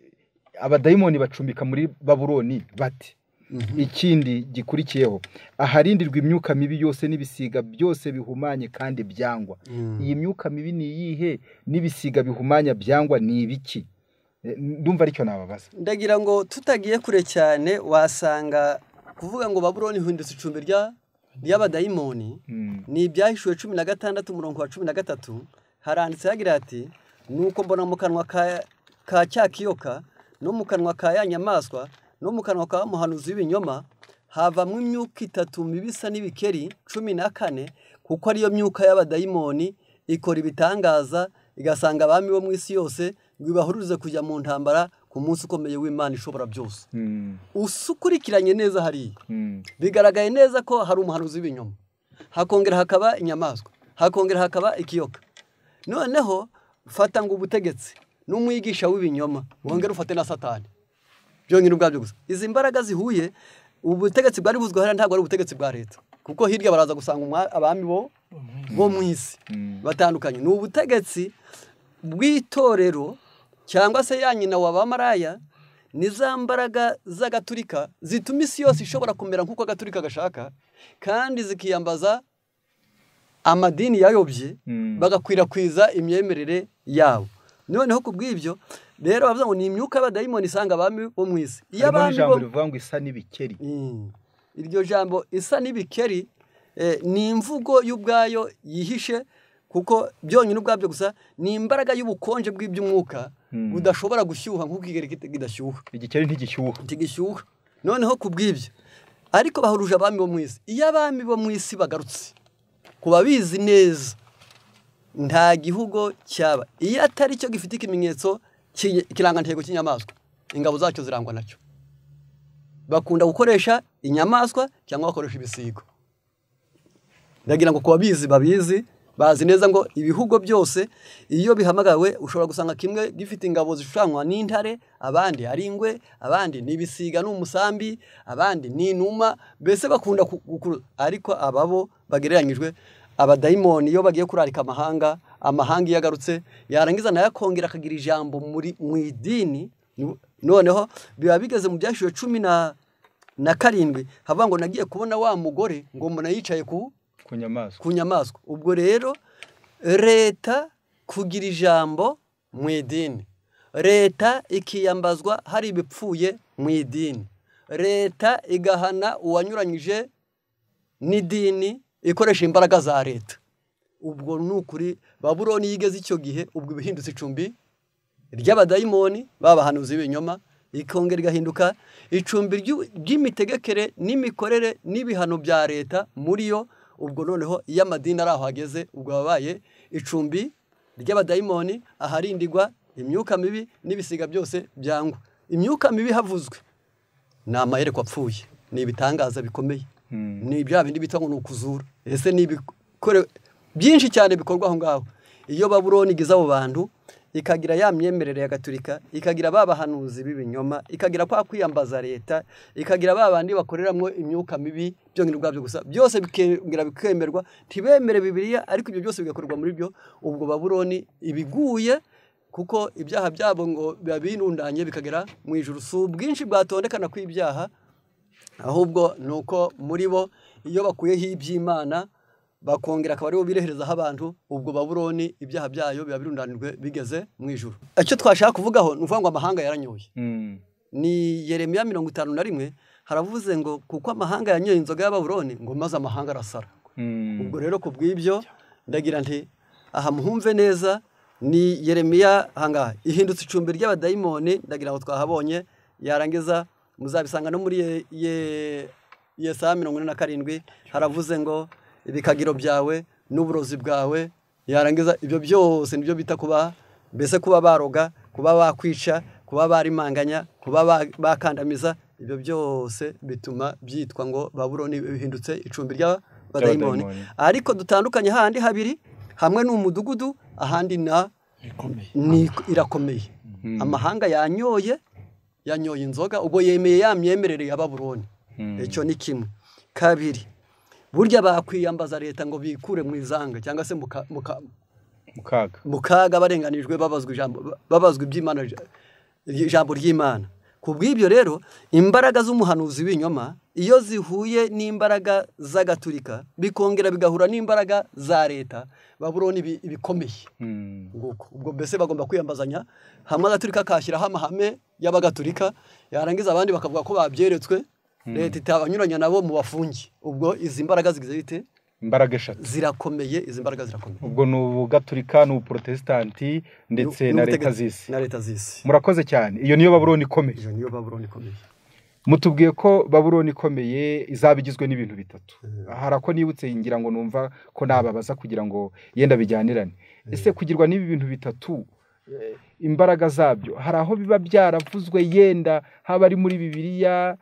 abadayimoni bacumbika muri baburoni bate mm-hmm. ikindi gikurikiyeho aharindirwa imyuka mibi yose n'ibisiga byose bihumanye kandi byangwa mm. iyi myuka mibi ni iyihe n'ibisiga bihumanya byangwa ni ibiki Eh, ndumva aricyo nababaza ndagira ngo tutagiye kure cyane wasanga kuvuga ngo baburoni hindutse icumbi ry'abadayimoni hmm. ni ibyahishuwe cumi na gatandatu umurongo wa cumi na gatatu haranditse hagira ati nuko mbona mu kanwa ka cya kiyoka no mu kanwa ka ya nyamaswa no mu kanwa ka muhanuzi w'ibinyoma havamo imyuka itatu mibisa n'ibikeri cumi na kane kuko ariyo myuka y'abadayimoni ikora ibitangaza igasanga abami bo mu isi yose bibahuriza kujya mu ntambara ku munsi ukomeye w'imana ishobora byose hmm. ukurikiranye neza hariya hmm. bigaragaye neza ko hari umuhanuzi w'ibinyoma hakongera hakaba inyamaswa hakongera hakaba ikiyoka noneho fata ngo ubutegetsi n'umwigisha w'ibinyoma wongere ufate na satani byonyine ubwabyo gusa izi mbaraga zihuye ubutegetsi bwari buzwiho hariya ntabwo ari ubutegetsi bwa leta kuko hirya baraza gusanga abami bo bo mu isi hmm. batandukanye ni ubutegetsi bw'itorero cyangwa se ya nyina wa bamaraya ni za mbaraga z'agaturika zituma isi yose ishobora kumera nk'uko agaturika gashaka kandi zikiyambaza amadini yayobye hmm. bagakwirakwiza imyemerere yabo noneho ku bw'ibyo rero bavuga ngo ni imyuka y'abadayimoni isanga abami bo mu isi iyo abami bo rivuga ngo isa n'ibikeri hmm. iryo jambo isa n'ibikeri eh, ni imvugo y'ubwayo yihishe kuko byonyine ubwabyo gusa ni imbaraga y'ubukonje bw'iby'umwuka Hmm. udashobora gushyuha nk'uko kidashyuha igikeri ntigishyuha ntigishyuha noneho ku bw'ibyo ariko bahuruje abami bo mu isi iyo abami bo mu isi bagarutse ku babizi neza nta gihugu cyaba iyo atari cyo gifite ikimenyetso ikirangantego cy'inyamaswa ingabo zacyo zirangwa nacyo bakunda gukoresha inyamaswa cyangwa bakoresha ibisigo ndagira ngo ku babizi babizi bazi neza ngo ibihugu byose iyo bihamagawe ushobora gusanga kimwe gifite ingabo zishushanywa n'intare abandi ari ingwe abandi n’ibisiga n'umusambi abandi ninuma inuma mbese bakunda ariko ababo bo bagereranyijwe abadayimoni iyo bagiye kurarika amahanga amahanga iyo agarutse yarangiza nayo akongera akagira ijambo muri mu idini noneho biba bigeze mu byashyuwe cumi na karindwi havuga ngo nagiye kubona wa mugore ngo mbona yicaye ku ku nyamaswa ubwo rero leta kugira ijambo mu idini leta ikiyambazwa hari ibipfuye mu idini leta igahana uwanyuranyije n'idini ikoresha imbaraga za leta ubwo ni ukuri baburoni yigeze icyo gihe ubwo ibihindutse icumbi ry'abadayimoni babahanuzi b'ibinyoma ikongera igahinduka icumbi ry'imitegekere n'imikorere n'ibihano bya leta muri yo ubwo noneho iyo amadini ari aho ageze ubwo wabaye icumbi ry'abadayimoni aharindigwa imyuka mibi n'ibisiga byose byangwa imyuka mibi havuzwe ni amayerekwa apfuye ni ibitangaza bikomeye hmm. ni bya bindi bita ngo ni ukuzura ese ni ibikore byinshi cyane bikorwa aho ngaho iyo baburoni igize abo bantu ikagira ya myemerere ya gatulika ikagira ba bahanuzi b'ibinyoma ikagira kwa kwiyambaza leta ikagira ba bandi bakoreramo imyuka mibi byongera ubwabyo gusa byose bikemera bikemerwa ntibemere bibiriya ariko ibyo byose bigakorwa muri byo ubwo babuloni ibiguye kuko ibyaha byabo ngo biba binundanye bikagera mu ijuru si ubwinshi bwatondekana kw'ibyaha ahubwo ni uko muri bo iyo bakuyeho iby'imana bakongera akaba aribo bireherezaho abantu ubwo babuloni ibyaha byayo biba birundanijwe bigeze mu ijoro icyo twashaka kuvugaho ni ukuvuga ngo amahanga yaranyoye hmm. ni yeremiya mirongo itanu na rimwe haravuze ngo kuko amahanga yanyoye inzoga y'ababuloni ngo maze amahanga arasara hmm. ubwo rero ku bw'ibyo ndagira nti aha muhumve neza ni yeremiya ahangaha ihindutse icumbi ry'abadayimoni ndagira ngo twahabonye yarangiza muzabisanga no muri ye saa mirongo ine na karindwi haravuze ngo ibikagiro byawe n'uburozi bwawe yarangiza ibyo byose nibyo bita kuba mbese kuba baroga kuba bakwica kuba barimanganya kuba bakandamiza ibyo byose bituma byitwa ngo baburo bihindutse icumbi ry'abadayimoni ariko dutandukanye ahandi habiri hamwe ni umudugudu ahandi na irakomeye hmm. amahanga yanyoye yanyoye inzoga ubwo yemeye ya myemerere ya baburoni hmm. icyo ni kimwe kabiri burya bakwiyambaza leta ngo bikure mu izanga cyangwa se mu kaga barenganijwe babazwa iby'imana ijambo ry'imana ku bw'ibyo rero imbaraga z'umuhanuzi w'inyoma iyo zihuye n'imbaraga z'agaturika bikongera bigahura n'imbaraga za leta baburoni ibikomeye hmm. ubwo mbese bagomba kwiyambazanya hamwe agaturika kashyiraho amahame y'abagatulika yarangiza abandi bakavuga ko babyeretswe Hmm. leta itaba anyuranya nabo mu bafungi ubwo izi mbaraga zigize bite imbaraga eshatu zirakomeye izi mbaraga zirakomeye ubwo ni ubugaturika ni ubuprotesitanti ndetse na leta z'isi na leta z'isi murakoze cyane iyo niyo baburoni ikomeye iyo niyo baburoni ikomeye mutubwiye ko baburoni ikomeye izaba igizwe n'ibintu bitatu hmm. hari nibutse ngira ngo numva ko nababaza kugira ngo yenda bijyanirane hmm. ese kugirwa n'ibi bintu bitatu eh, imbaraga zabyo hari aho biba byaravuzwe yenda haba ari muri bibiliya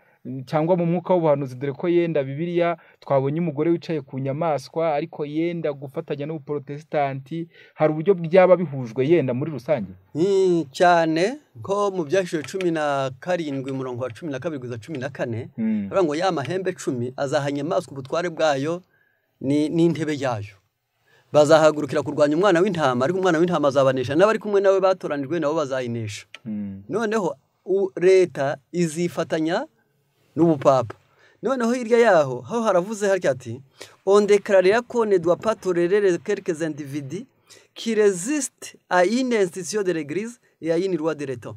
cyangwa mu mwuka w'ubuhanuzi dore ko yenda bibiriya twabonye umugore wicaye ku nyamaswa ariko yenda gufatanya n'ubuporotesitanti hari uburyo byaba bihujwe yenda muri rusange hmm, cyane ko mu byashyizwe cumi na karindwi murongo wa cumi na kabiri kugeza cumi na kane hmm. baravuga ngo ya mahembe cumi azaha inyamaswa ubutware bwayo n'intebe yayo bazahagurukira kurwanya umwana w'intama ariko umwana w'intama azabanesha n'abari kumwe nawe batoranijwe nabo bazayinesha hmm. noneho leta izifatanya n'ubupapa noneho hirya yaho aho haravuze hatya ati ondekarariya kone dwa patorerere kereke zendividi ki ayine sitisiyo de regirize ayine de leto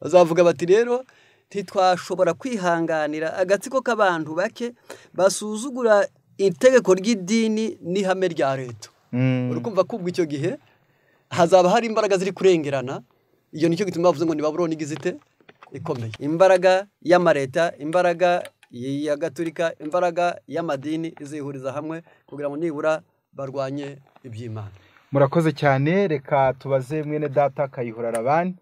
bazavuga bati rero ntitwashobora kwihanganira agatsiko k'abantu bake basuzugura itegeko ry'idini n'ihame rya leta hmm. uri kumva kubwa icyo gihe hazaba hari imbaraga ziri kurengerana iyo nicyo gituma bavuze ngo ntibaburone igizite ikomeye imbaraga y'amareta imbaraga ya gaturika imbaraga y'amadini izihuriza hamwe kugira ngo nibura barwanye iby'imana murakoze cyane reka tubaze mwene data kayihura rabani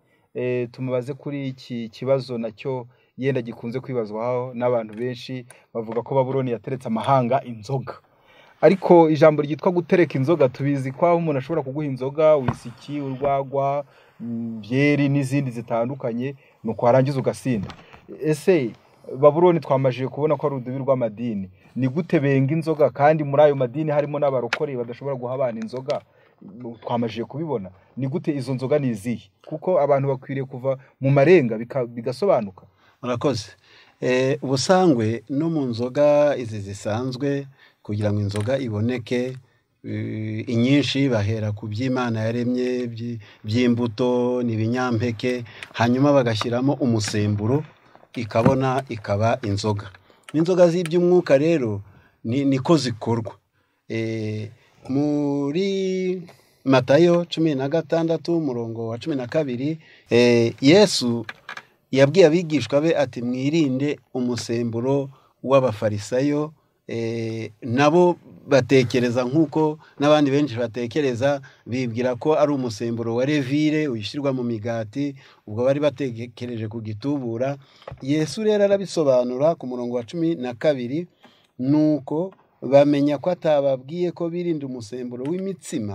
eh, tumubaze kuri iki kibazo nacyo yenda gikunze kwibazwaho n'abantu benshi bavuga ko baburoni yateretse amahanga inzoga ariko ijambo ryitwa gutereka inzoga tubizi ko aho umuntu ashobora kuguha inzoga wisiki urwagwa byeri n'izindi zitandukanye nuko warangiza ugasinda ese baburoni twamajije kubona ko ari urudubi rw'amadini ni gute benga inzoga kandi muri ayo madini harimo n'abarokore badashobora guha abana inzoga twamajije kubibona ni gute izo nzoga ni izihe kuko abantu bakwiriye kuva mu marenga bigasobanuka murakoze eh, ubusanzwe no mu nzoga izi zisanzwe kugira ngo inzoga iboneke eh, inyinshi bahera ku by'imana yaremye by'imbuto n'ibinyampeke hanyuma bagashyiramo umusemburo ikabona ikaba inzoga n'inzoga z'iby'umwuka rero niko zikorwa eh, muri matayo cumi na gatandatu umurongo wa cumi na kabiri eh, yesu yabwiye abigishwa be ati mwirinde umusemburo w'abafarisayo Eh, nabo batekereza nk'uko n'abandi benshi batekereza bibwira ko ari umusemburo wa revire ushyirwa mu migati ubwo bari bategekereje ku gitubura yesu rero arabisobanura ku murongo wa cumi na kabiri nuko bamenya ko atababwiye ko birinda umusemburo w'imitsima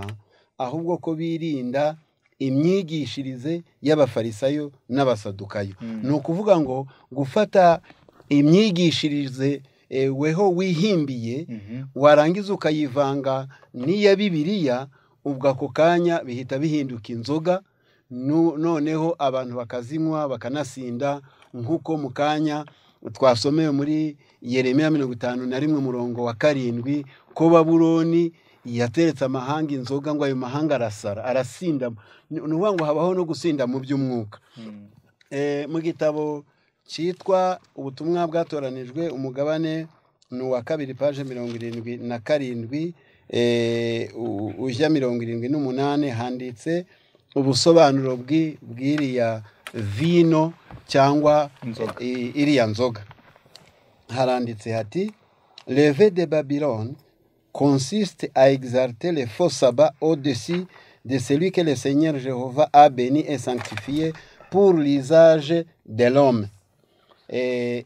ahubwo ko birinda imyigishirize y'abafarisayo n'abasadukayo hmm. ni ukuvuga ngo gufata imyigishirize weho wihimbiye mhm. warangiza ukayivanga n'iya bibiriya ubwo ako kanya bihita bihinduka inzoga noneho abantu bakazinywa bakanasinda nk'uko mu kanya twasomeye muri yeremiya mirongo itanu na rimwe murongo wa karindwi ko baburoni yateretse amahanga inzoga ngo ayo mahanga arasara arasinda ni ukuvuga ngo habaho no gusinda mu by'umwuka hmm. eh, mu gitabo cyitwa ubutumwa bwatoranijwe umugabane nuwa uwa kabiri paje mirongo irindwi eh, ujya handitse ubusobanuro bw'iriya vino cyangwa iriya nzoga haranditse hati leve de babylone consiste à exalter les faux sabbat au-dessus de celui que le Seigneur Jéhovah a béni et sanctifié pour l'usage de l'homme. Eh,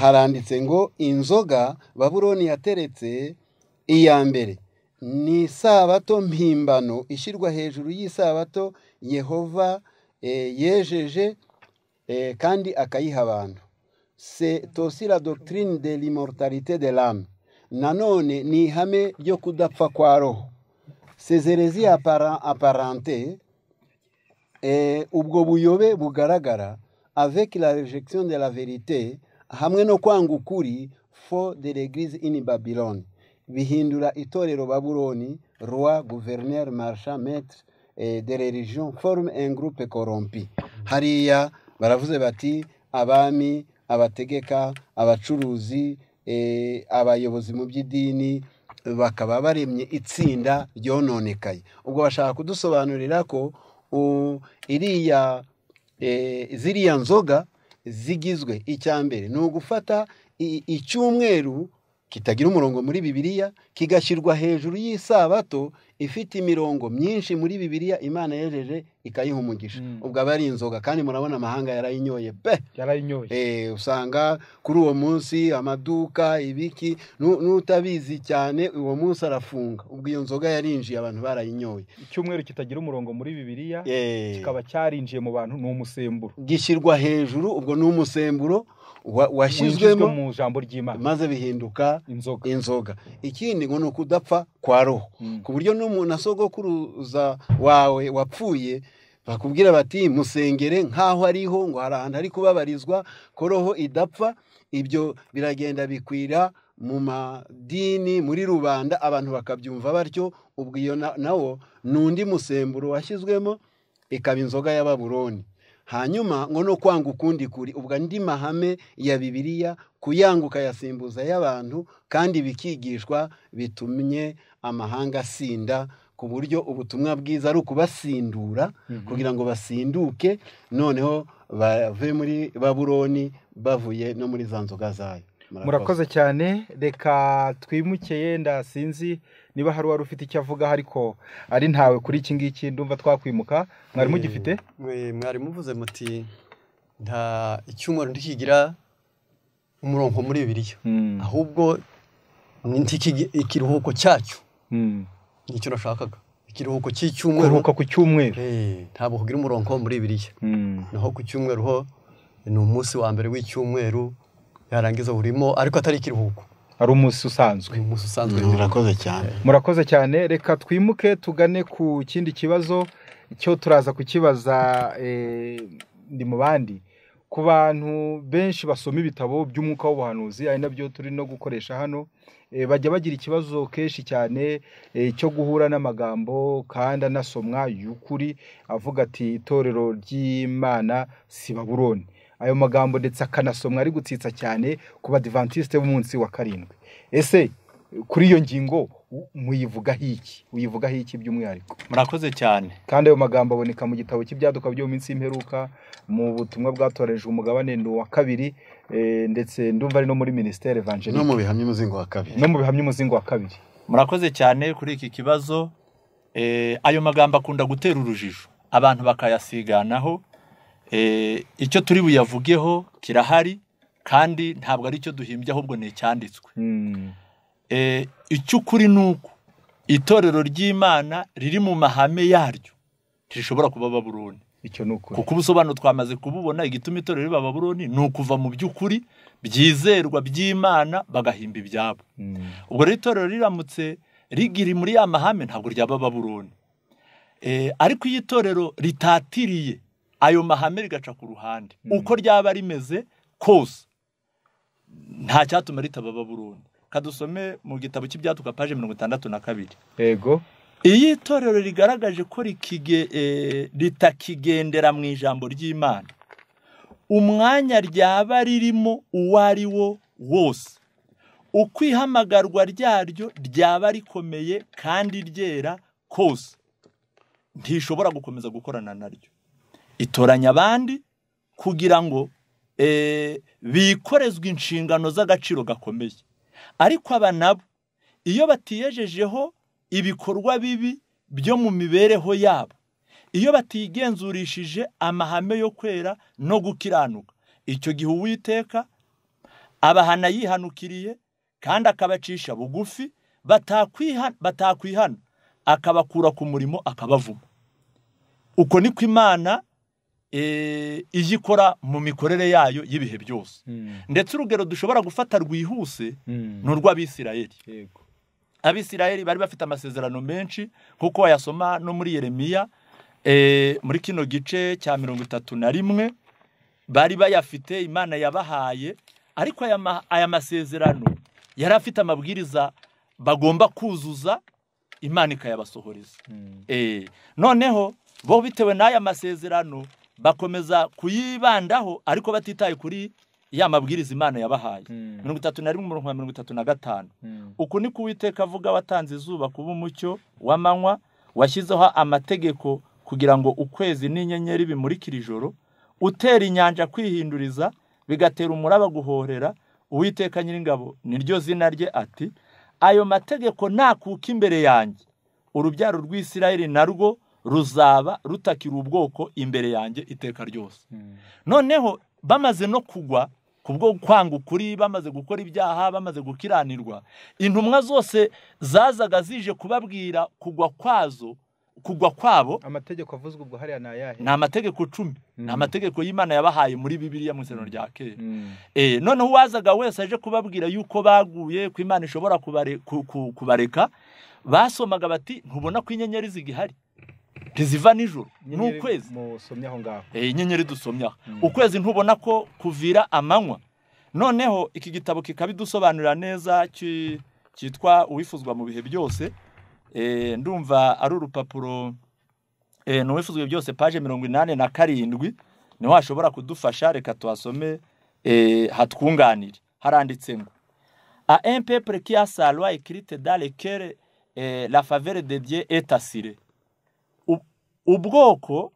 haranditse ngo inzoga baburoni yateretse iya mbere ni isabato mpimbano ishyirwa hejuru y'isabato yehova eh, yejeje eh, kandi akayiha abantu tosi la dogitirine de rimoritarite de rame nanone ni ihame ryo kudapfa kwa roho sezerezi aparante ubwo buyobe bugaragara avec la rejection de la vérité hamwe no kwanga ukuri for de l'eglise in babylone bihindura itorero babuloni roi gouverneur marchand maître eh, de religion forme un groupe corrompi hariya baravuze bati abami abategeka abacuruzi eh, abayobozi mu by'idini bakaba baremye itsinda ryononekaye ubwo bashaka kudusobanurira ko iriya Eh, ziriya nzoga zigizwe icya mbere ni ugufata icyumweru kitagira umurongo muri bibiliya kigashyirwa hejuru y'isabato ifite imirongo myinshi muri bibiliya imana yejeje ikayiha umugisha hmm. ubwo aba ari inzoga kandi murabona amahanga yarayinyoye pe yarayinyoye eh, usanga kuri uwo munsi amaduka ibiki n'utabizi cyane uwo munsi arafunga ubwo iyo nzoga yarinjiye abantu barayinyoye icyumweru kitagira umurongo muri bibiliya eh. kikaba cyarinjiye mu bantu ni umusemburo gishyirwa hejuru ubwo ni umusemburo washyizwe mu ijambo ry'imana maze bihinduka inzoga ikindi ngo ni ukudapfa kwa roho mm. ku buryo n'umuntu asogokuruza wawe wapfuye bakubwira bati musengere nk'aho ariho ngo hari ahantu hari kubabarizwa ko roho idapfa ibyo biragenda bikwira mu madini muri rubanda abantu bakabyumva batyo ubwo iyo nawo ni undi musemburo washyizwemo ikaba inzoga ya hanyuma ngo no kwanga ukundi kuri ubwo andi mahame ya bibiliya kuyanga ukayasimbuza y'abantu kandi bikigishwa bitumye amahanga asinda ku buryo ubutumwa bwiza ari ukubasindura mhm. kugira ngo basinduke noneho bave muri baburoni bavuye no muri za nzoga zayo murakoze cyane reka twimuke twimukeye sinzi niba hari uwari ufite icyo avuga ariko ari ntawe kuri iki ngiki ndumva twakwimuka mwarimu gifite mwarimu uvuze muti nta icyumweru ntikigira umurongo muri bibiriya hmm. ahubwo ikiruhuko cyacyo hmm. nicyo nashakaga ikiruhuko cy'icyumweru kuruhuka ku cyumweru ntabwo kugira umurongo muri bibiriya hmm. naho ku cyumweru ho ni umunsi wa mbere w'icyumweru yarangiza urimo ariko atari ikiruhuko ari umunsi usanzwe umunsi usanzwe murakoze cyane eh. murakoze cyane reka twimuke tugane ku kindi kibazo cyo turaza kukibaza eh, ndi mu bandi ku bantu benshi basoma ibitabo by'umwuka w'ubuhanuzi ari nabyo turi no gukoresha hano eh, bajya bagira ikibazo kenshi cyane cyo guhura n'amagambo kandi anasomwa y'ukuri avuga ati itorero ry'imana si baburoni ayo magambo ndetse akanasomwa ari gutsitsa cyane ku badivantisite b'umunsi wa karindwi ese kuri iyo ngingo muyivugaho iki uyivugaho iki by'umwihariko murakoze cyane kandi ayo magambo aboneka mu gitabo cy'ibyaduka byo mu minsi y'imperuka mu butumwa bwatoranijwe umugabane ni uwa kabiri eh, ndetse ndumva ari no muri minisiteri evangelike no mu bihamya umuzingo wa kabiri no mu bihamya umuzingo wa kabiri murakoze cyane kuri iki kibazo eh, ayo magambo akunda gutera urujijo abantu bakayasiganaho Eh, icyo turi buyavugeho kirahari kandi ntabwo ari icyo duhimbye ahubwo ni icyanditswe hmm. eh, ukuri ni uko itorero ry'imana riri mu mahame yaryo tirishobora kuba ababuroni kuko ubusobanuro twamaze kububona igituma itorero riba ababuroni ni ukuva mu by'ukuri byizerwa by'imana bagahimba ibyabo hmm. ubwo rero itorero riramutse rigiri muri ya mahame ntabwo ryaba ababuroni eh, ariko iyo itorero ritatiriye ayo mahame rigaca ku ruhande hmm. uko ryaba rimeze kose nta cyatuma ritababa burundu kadusome mu gitabo cy'ibyatuka paje mirongo itandatu na kabiri yego iyo itorero rigaragaje ko eh, ritakigendera mu ijambo ry'imana umwanya ryaba ririmo uwo ari wo wose ukwihamagarwa ryaryo ryaba rikomeye kandi ryera kose ntishobora gukomeza gukorana naryo itoranya abandi kugira ngo e, bikorezwe inshingano z'agaciro gakomeye ariko aba nabo iyo batiyejejeho ibikorwa bibi byo mu mibereho yabo iyo batigenzurishije amahame yo kwera no gukiranuka icyo gihe uwiteka abahana yihanukiriye kandi akabacisha bugufi batakwihana akabakura ku murimo akabavuma uko ni niko imana Eh, iyo mu mikorere yayo y'ibihe byose hmm. ndetse urugero dushobora gufata rwihuse hmm. ni urw'abisirayeri abisirayeri bari bafite amasezerano menshi nk'uko wayasoma no muri yeremiya eh, muri kino gice cya mirongo itatu na rimwe bari bayafite imana yabahaye ariko aya masezerano yari afite amabwiriza bagomba kuzuza imana ikayabasohoreza hmm. eh, noneho bo bitewe n'aya masezerano bakomeza kuyibandaho ariko batitaye kuri ya mabwiriza imana yabahaye hmm. mirongo itatu na rimwe wa mirongo itatu na gatanu hmm. uku ni kuwiteka avuga watanze izuba kuba umucyo w'amanywa washyizeho amategeko kugira ngo ukwezi n'inyenyeri bimurikira ijoro utera inyanja kwihinduriza bigatera umuraba guhorera uwiteka nyiringabo ryo zina rye ati ayo mategeko nakuka imbere yanjye urubyaro rw'isirayeli narwo ruzaba rutakira ubwoko imbere yanjye iteka ryose noneho bamaze no kugwa kubwo kwanga ukuri bamaze gukora ibyaha bamaze gukiranirwa intumwa zose zazaga zije kubabwira kugwa kwazo kugwa kwabo amategeko avuzwe ubwo hariya ni ayahe ni amategeko cumi ni hmm. amategeko y'imana yabahaye muri bibiriya mu isano rya kera hmm. eh, noneho uwazaga wese aje kubabwira yuko baguye ko imana ishobora kubareka basomaga bati ntubona ko inyenyeri zigihari ntiziva nijoro ni ukwezi inyenyeri dusomye hmm. ukwezi ntubona ko kuvira amanywa noneho iki gitabo kikaba kikabidusobanurira neza cyitwa uwifuzwa mu bihe byose eh, ndumva ari urupapuro eh, ni uwifuzwa byose paje mirongo inani na karindwi niho washobora kudufasha reka tuhasome eh, hatwunganire haranditse ngo a empe pureki ya salwa ekirite la favere de bye etasire ubwoko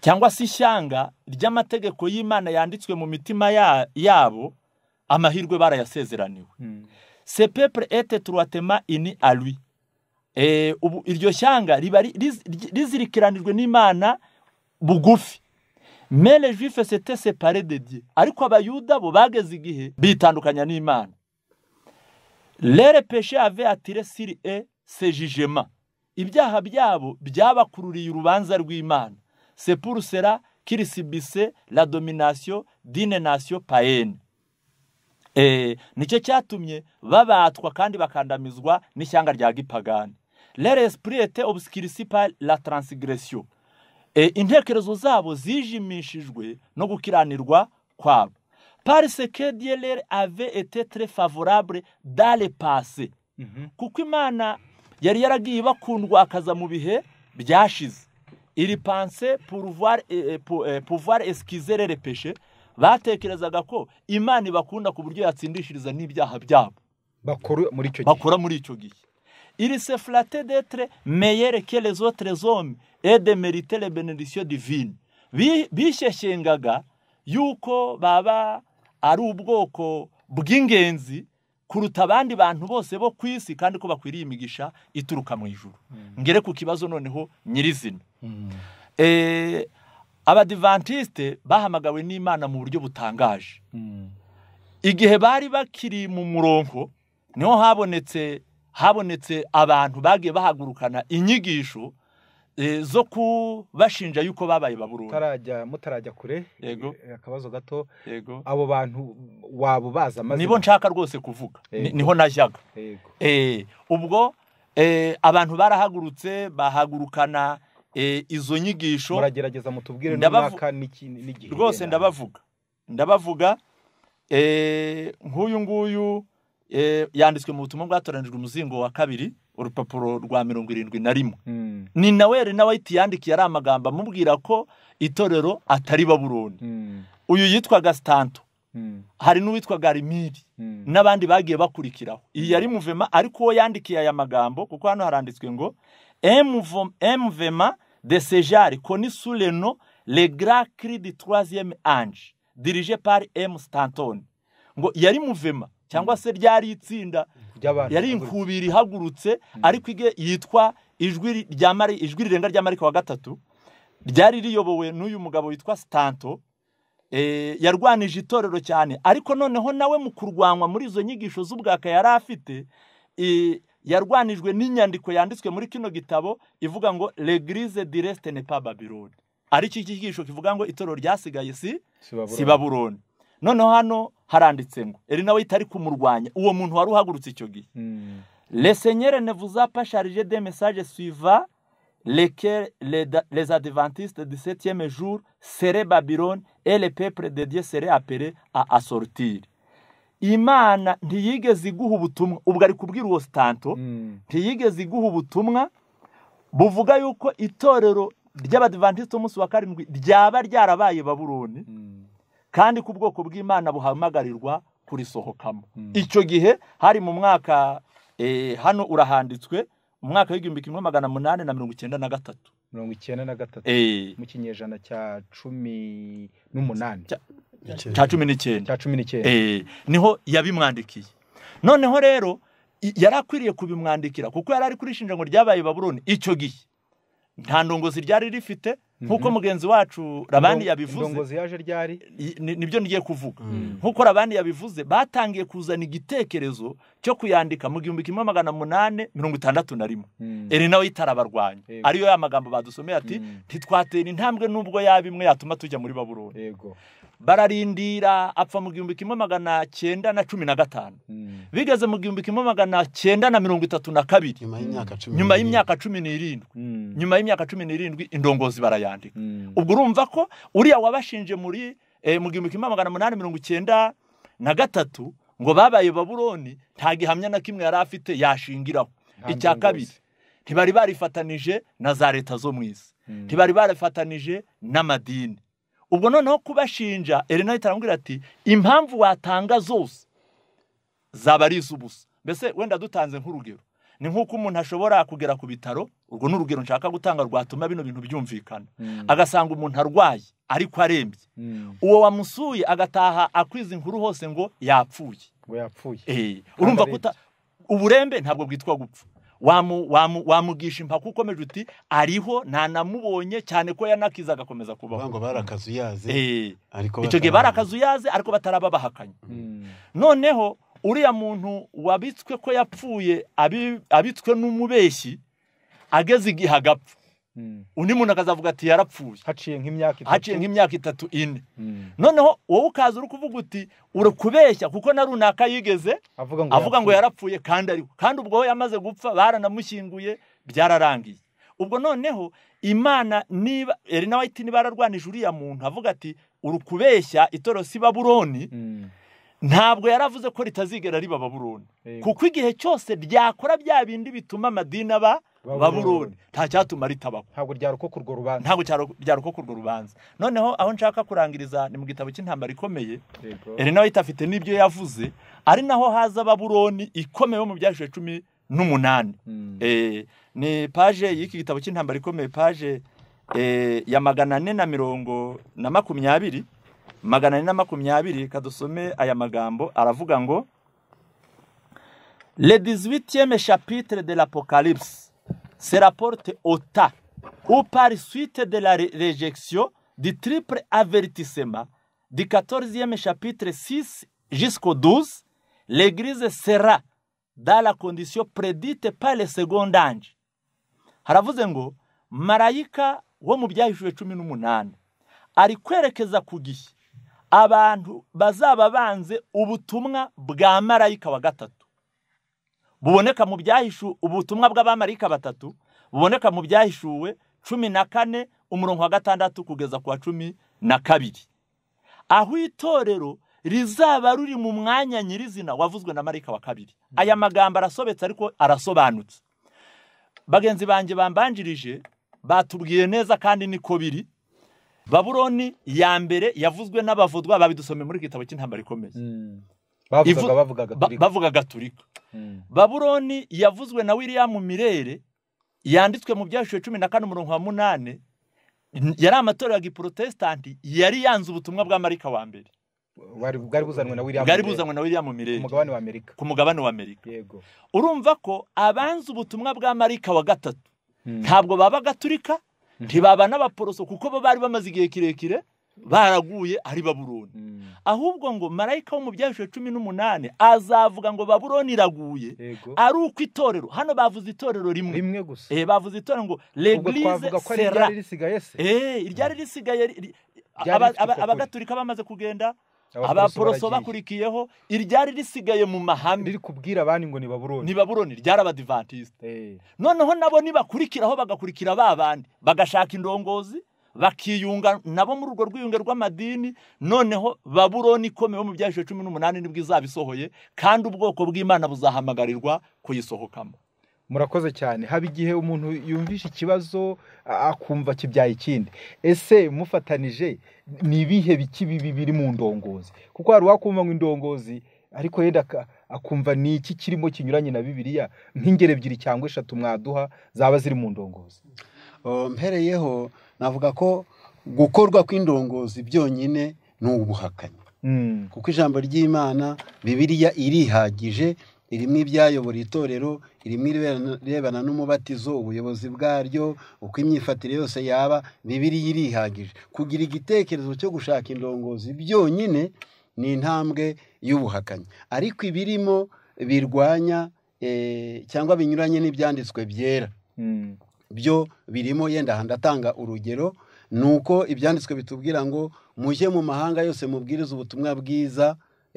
cyangwa se ishyanga ry'amategeko y'imana yanditswe mu mitima yabo amahirwe barayasezeraniwe hmm. sepeple ete turuwatema ini ari eh, iryo shyanga riba rizirikiranijwe n'imana bugufi mere jife sete separe dediye ariko abayuda bo bageze igihe bitandukanya n'imana rere peshe ave atire siri e sejijema ibyaha byabo byabakururiye urubanza rw'imana sepurusera kirisibise la dominasiyo dine nasiyo payene eh, nicyo cyatumye babatwa kandi bakandamizwa n'ishyanga rya gipagani rero esipuriyete obusikirisipa la taransigeresiyo eh, intekerezo zabo zijimishijwe no gukiranirwa kwabo parise kediyerere ave ete tere favorabure dare pase mhm. kuko imana yari yaragiye bakundwakaza mu bihe byashize iri panse pouvoir esquizere repeshe batekerezaga ko imana ibakunda ku buryo yatsindishiriza n'ibyaha byabo bakora muri icyo gihe iri sefurate detere meyere kerezo terezome ede meritere benedisiyo divine bishyeshyengaga yuko baba ari ubwoko bw'ingenzi kuruta abandi bantu bose bo ku isi kandi ko bakwiriye imigisha ituruka mu ijoro hmm. ngere ku kibazo noneho nyirizina hmm. eh, abadivantisite bahamagawe n'imana mu buryo butangaje hmm. igihe bari bakiri mu murongo niho habonetse habonetse abantu bagiye bahagurukana inyigisho E, zo kubashinja yuko babaye baburundu mutarajya kure e, akabazo gato abo bantu waba bazi amazina nibo nshaka rwose kuvuga niho najyaga e, ubwo abantu barahagurutse bahagurukana izo nyigisho muragerageza mutubwire n'umwaka n'igihe rwose ndabavuga ndabavuga nk'uyu nguyu yanditswe mu butumwa bwatoranijwe umuzingo wa kabiri urupapuro rwa mirongo irindwi na rimwe hmm. ni naweri nawe yandikiye ari amagambo amubwira ko itorero atari baburoni hmm. uyu yitwa sitanto hmm. hari n’uwitwa rimiri n'abandi bagiye bakurikiraho iyi yari muvema ariko uwo yandikiye aya magambo kuko hano haranditswe ngo emuvema de sejari konisureno regara kiridi turaziyeme ange dirije pari emu ngo yari muvema cyangwa se ryari itsinda yari imfubiri ihagurutse ariko yitwa ijwi rya mari ijwi rirenga rya marika wa gatatu ryari riyobowe n'uyu mugabo witwa sitanto eh, yarwanije itorero cyane ariko noneho nawe mu kurwanwa muri izo nyigisho z'ubwaka yari afite eh, yarwanijwe n'inyandiko yanditswe muri kino gitabo ivuga ngo regirize diresite nepa babironi aricyo iki kigisho kivuga ngo itorero ryasigaye si babuloni noneho hano haranditse ngo eri nawe itari kumurwanya uwo muntu wari uhagurutse icyo gihe resenyere hmm. nevuza pasharije de mesaje suiva leke les adivantistes du septième jour sere babylone et le peuple sere apere a imana ntiyigeze iguha ubutumwa ubwo ari kubwira uwo sitanto hmm. ntiyigeze iguha ubutumwa buvuga yuko itorero ry'abadivantisite umunsi wa karindwi ryaba ryarabaye baburoni hmm. kandi ku bwoko bw'imana buhamagarirwa kurisohokamo hmm. icyo gihe hari mu mwaka eh, hano urahanditswe mu mwaka w'igihumbi kimwe magana munani na mirongo icyenda na gatatu mirongo icyenda na gatatu eh. mu kinyejana cya cumi n'umunani cya cumi n'icyenda cya cumi n'icyenda eh, niho yabimwandikiye noneho rero yari akwiriye kubimwandikira kuko yari ari kurishinja ngo ryabaye baburoni icyo gihe nta ndongozi ryari rifite nk'uko mhm. mugenzi wacu rabandi yabivuze yaje ryari nibyo ngiye kuvuga mhm. nk'uko rabandi yabivuze batangiye kuzana igitekerezo cyo kuyandika mu gihumbi kimwe magana munani mirongo itandatu na rimwe mhm. eri nawe itarabarwanya ariyo ya magambo badusomeye ati ntitwatera intambwe n'ubwo yaba imwe yatuma tujya muri baburoni bararindira apfa mu gihumbi kimwe magana cyenda na cumi na gatanu hmm. bigeze mu gihumbi kimwe magana cyenda na mirongo itatu na kabiri nyuma y'imyaka cumi n'irindwi hmm. nyuma y'imyaka cumi n'irindwi indongozi barayandika hmm. ubwo urumva ko uriya wabashinje muri eh, mu gihumbi kimwe magana umunani mirongo icyenda na gatatu ngo babaye baburoni nta gihamya na kimwe yari afite yashingiraho icya kabiri ntibari barifatanije na za leta zo mu isi ntibari barifatanije n'amadini ubwo noneho kubashinja erinayiti aramubwira ati impamvu watanga zose zaba ari iz'ubusa mbese wenda dutanze nk'urugero ni nk'uko umuntu ashobora kugera ku bitaro urwo ni urugero nshaka gutanga rwatuma bino bintu byumvikana hmm. agasanga umuntu arwaye ariko arembye hmm. uwo wamusuye agataha akwiza inkuru hose ngo yapfuye eh, urumva kuta uburembe ntabwo bwitwa gupfa wamugisha impaka ukomeje uti ariho ntanamubonye cyane ko yanakiza agakomeza kubaho ngo barakazuyaze eh, icyo gihe barakazu yaze ariko bataraba bahakanye hmm. noneho uriya muntu wabitswe ko yapfuye abitswe n'umubeshyi ageze igihe agapfa Mm. undi muntu akazavuga ati yarapfuye haciye nk'imyaka itatu ine mm. noneho wowe ukaza uri kuvuga uti uri kubeshya kuko na runaka yigeze avuga ngo yarapfuye kandi ariho kandi ubwo we yamaze gupfa baranamushyinguye byararangiye ubwo noneho imana niba erina wayiti niba yararwanije uriya muntu avuga ati uri kubeshya itorosi baburoni mm. ntabwo yaravuze ko ritazigera riba baburoni kuko igihe cyose ryakora bya bindi bituma amadini aba ba nta cyatuma ritabaho ntabwo ryaruka urwo rubanza ntabwo ryaruka urwo rubanza noneho aho nshaka kurangiriza ni mu gitabo cy'intambara ikomeye eri nawe itafite n'ibyo yavuze ari naho haza baburoni ikomeye mu byashize cumi n'umunani hmm. eh, ni paje y'iki gitabo cy'intambara ikomeye paje eh, ya magana ane na mirongo na makumyabiri magana ane na makumyabiri kadusome aya magambo aravuga ngo le 18e chapitre de l'apocalypse se rapporte OTA, ou par suite de la réjection du triple avertissement du 14e chapitre 6 jusqu'au 12, l'Église sera dans la condition prédite par le second ange. haravuze ngo marayika wo mu byahishijwe cumi n'umunani ari kwerekeza ku gihe abantu bazaba banze ubutumwa bwa marayika wa gatatu buboneka mu byahishu ubutumwa bw'abamarika batatu buboneka mu byahishuwe cumi na kane umurongo wa gatandatu kugeza ku wa cumi na kabiri aho itorero rizaba ruri mu mwanya nyirizina wavuzwe na marika wa kabiri hmm. aya magambo arasobetse ariko arasobanutse bagenzi banjye bambanjirije batubwiye neza kandi niko biri baburoni ya mbere yavuzwe n'abavudwa babidusome muri igitabo cy'intambara ikomeye hmm. bavuga gaturika baburoni yavuzwe na william mirere yanditswe mu byashyuwe cumi na kane umurongo wa munani yari amatora ya giporotesitanti yari yanze ubutumwa bwa marika wa mbere bwari buzanwe na william mirere ku mugabane wa amerika urumva ko abanze ubutumwa bwa marika wa gatatu hmm. ntabwo baba gaturika hmm. ntibaba n'abaporoso kuko bo bari bamaze igihe kirekire baraguye ari baburoni mm. ahubwo ngo marayika wo mu byahishuwe cumi n'umunani azavuga ngo baburoni iraguye ari uko itorero hano bavuze itorero rimwe rimwe gusa eh, bavuze itorero ngo regirize sera iryari risigaye eh, abagaturika bamaze kugenda abaporoso bakurikiyeho iryari risigaye mu mahame riri kubwira abandi ngo ni baburoni ni baburoni ryarabadivantisite eh. noneho nabo nibakurikiraho bagakurikira ba bandi bagashaka indongozi bakiyunga nabo muri urwo rwiyunge rw'amadini noneho baburoni ikomeye mu bya cumi n'umunani nibwo izaba isohoye kandi ubwoko bw'imana buzahamagarirwa kuyisohokamo murakoze cyane haba igihe umuntu yumvisha ikibazo akumva kibyaye ikindi ese mufatanije ni ibihe bibi biri mu ndongozi kuko hari uwakumva ngo indongozi ariko yenda akumva ni iki kirimo kinyuranye na bibiriya nk'ingero ebyiri cyangwa eshatu mwaduha zaba ziri mu ndongozi mpereyeho navuga ko gukorwa kw'indongozi byonyine ni ubuhakanyi hmm. kuko ijambo ry'imana bibiriya irihagije irimo ibyayobora itorero irimo irebana n'umubatizo ubuyobozi bwaryo uko imyifatire yose yaba bibiriya irihagije kugira igitekerezo cyo gushaka indongozi byonyine ni intambwe y'ubuhakanyi ariko ibirimo birwanya eh, cyangwa binyuranye n'ibyanditswe byera hmm. byo birimo yenda handatanga urugero ni uko ibyanditswe bitubwira ngo mujye mu mahanga yose mubwiriza ubutumwa bwiza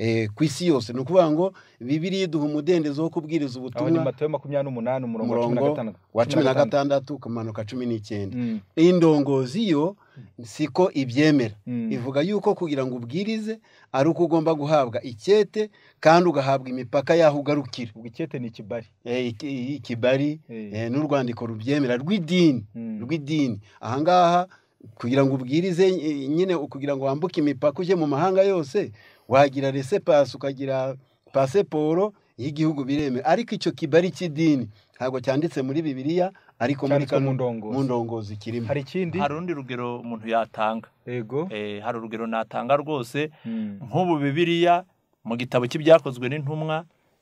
Eh, ku isi yose ni ukuvuga ngo bibiriya iduha umudendezo wo kubwiriza ubutumwa matayo makumyabiri n'umunani umurongo wa cumi na gatandatu ukamanuka cumi n'icyenda mm. indongozi yo siko ibyemera mm. ivuga yuko kugira ngo ubwirize ari uko ugomba guhabwa icyete kandi ugahabwa imipaka y'aho ugarukira icyete ni ikibari eh, ikibari eh. n'urwandiko rubyemera rw'idini mm. rw'idini ahangaha kugira ngo ubwirize nyine kugira ngo wambuke imipaka ujye mu mahanga yose wagira rese pasi ukagira pasiporo y'igihugu biremera ariko icyo kibari cy'idini ntabwo cyanditse muri bibiliya ariko muri mu ndongozi kirimo hari ikindi hari urundi rugero umuntu yatanga yego eh, hari urugero natanga rwose hmm. nk'ubu bibiliya mu gitabo cy'ibyakozwe n'intumwa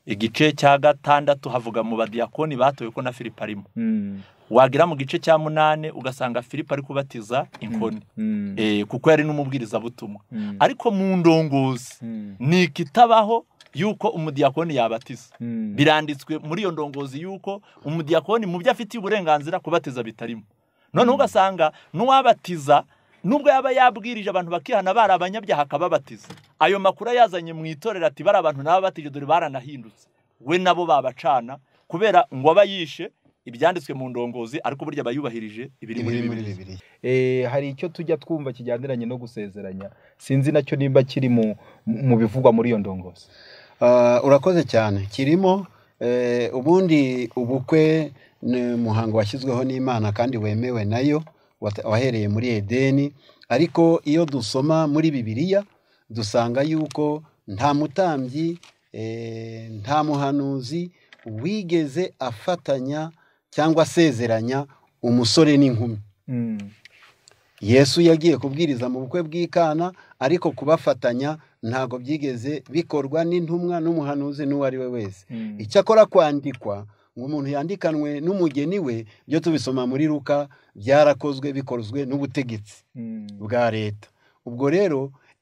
igice cya gatandatu havuga mu badiyakoni batowe ko na filipe arimo hmm. wagera mu gice cya munani ugasanga filipe ari kubatiza hmm. inkoni hmm. Eh, kuko yari n'umubwirizabutumwa ariko mu ndongozi ni ikitabaho yuko umudiyakoni yabatiza biranditswe muri iyo ndongozi y'uko umudiyakoni mu byo afitiye uburenganzira kubatiza bitarimo noneho ugasanga n'uwabatiza nubwo yaba yabwirije abantu bakihana bari abanyabyaha akababatiza ayo makuru yazanye mu itorero ati bari abantu n'ababatije dore baranahindutse we nabo babacana kubera ngo aba yishe ibyanditswe mu ndongozi ariko burya bayubahirije ibiri muri bibiri eh, hari icyo tujya twumva kijyaniranye no gusezeranya sinzi nacyo nimba kiri mu bivugwa muri iyo ndongozi ah, urakoze cyane kirimo eh, ubundi ubukwe ni umuhango washyizweho n'imana kandi wemewe nayo wahereye muri edeni ariko iyo dusoma muri bibiliya dusanga yuko nta mutambyi eh, nta muhanuzi wigeze afatanya cyangwa asezeranya umusore n'inkumi mm. yesu yagiye kubwiriza mu bukwe bw'ikana ariko kubafatanya ntabwo byigeze bikorwa n'intumwa n'umuhanuzi n'uwo ari we wese mm. icyakora kwandikwa ngo umuntu yandikanwe n'umugeni we byo tubisoma muri ruka byarakozwe bikozwe n'ubutegetsi hmm. bwa leta ubwo rero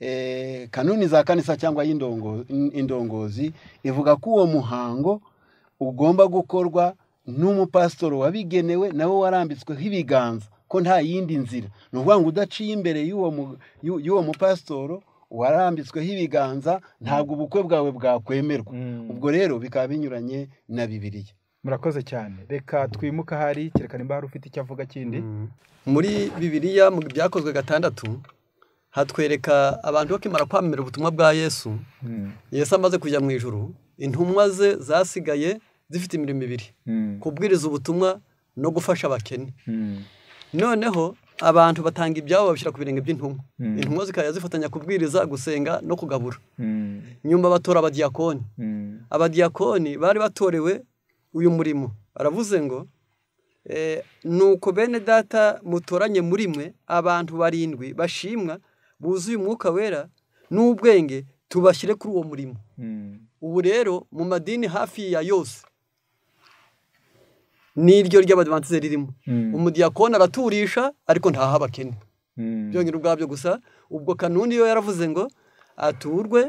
eh, kanuni za kanisa cyangwa indongozi ivuga ko uwo muhango ugomba gukorwa n'umupasitoro wabigenewe nawe warambitsweho ibiganza ko nta yindi nzira ni ukuvuga ngo udaciye imbere y'uwo mupasitoro warambitsweho ibiganza ntabwo ubukwe bwawe bwakwemerwa hmm. ubwo rero bikaba binyuranye na bibiriya murakoze cyane reka twimuke ahari kerekana imba ufite icyo avuga kindi mm. muri bibiriya mu byakozwe gatandatu hatwereka abantu bakimara kwamamira ubutumwa bwa yesu mm. yesu amaze kujya mu ijuru intumwa ze zasigaye zifite imirimo ibiri mm. kubwiriza ubutumwa no gufasha abakene noneho abantu batanga ibyabo babishyira ku birenge by'intumwa intumwa zikajya zifatanya kubwiriza gusenga no kugabura nyuma batora abadiyakoni abadiyakoni bari batorewe uyu murimo aravuze ngo eh, nuko bene data mutoranye muri mwe abantu barindwi bashimwa buzuye umwuka wera n'ubwenge tubashyire kuri uwo murimo hmm. ubu rero mu madini hafi ya yose n'iryo ry'abadivansize ririmo hmm. umudiyakoni araturisha ariko ntaho abakene hmm. byongera ubwabyo gusa ubwo kanuni iyo yaravuze ngo aturwe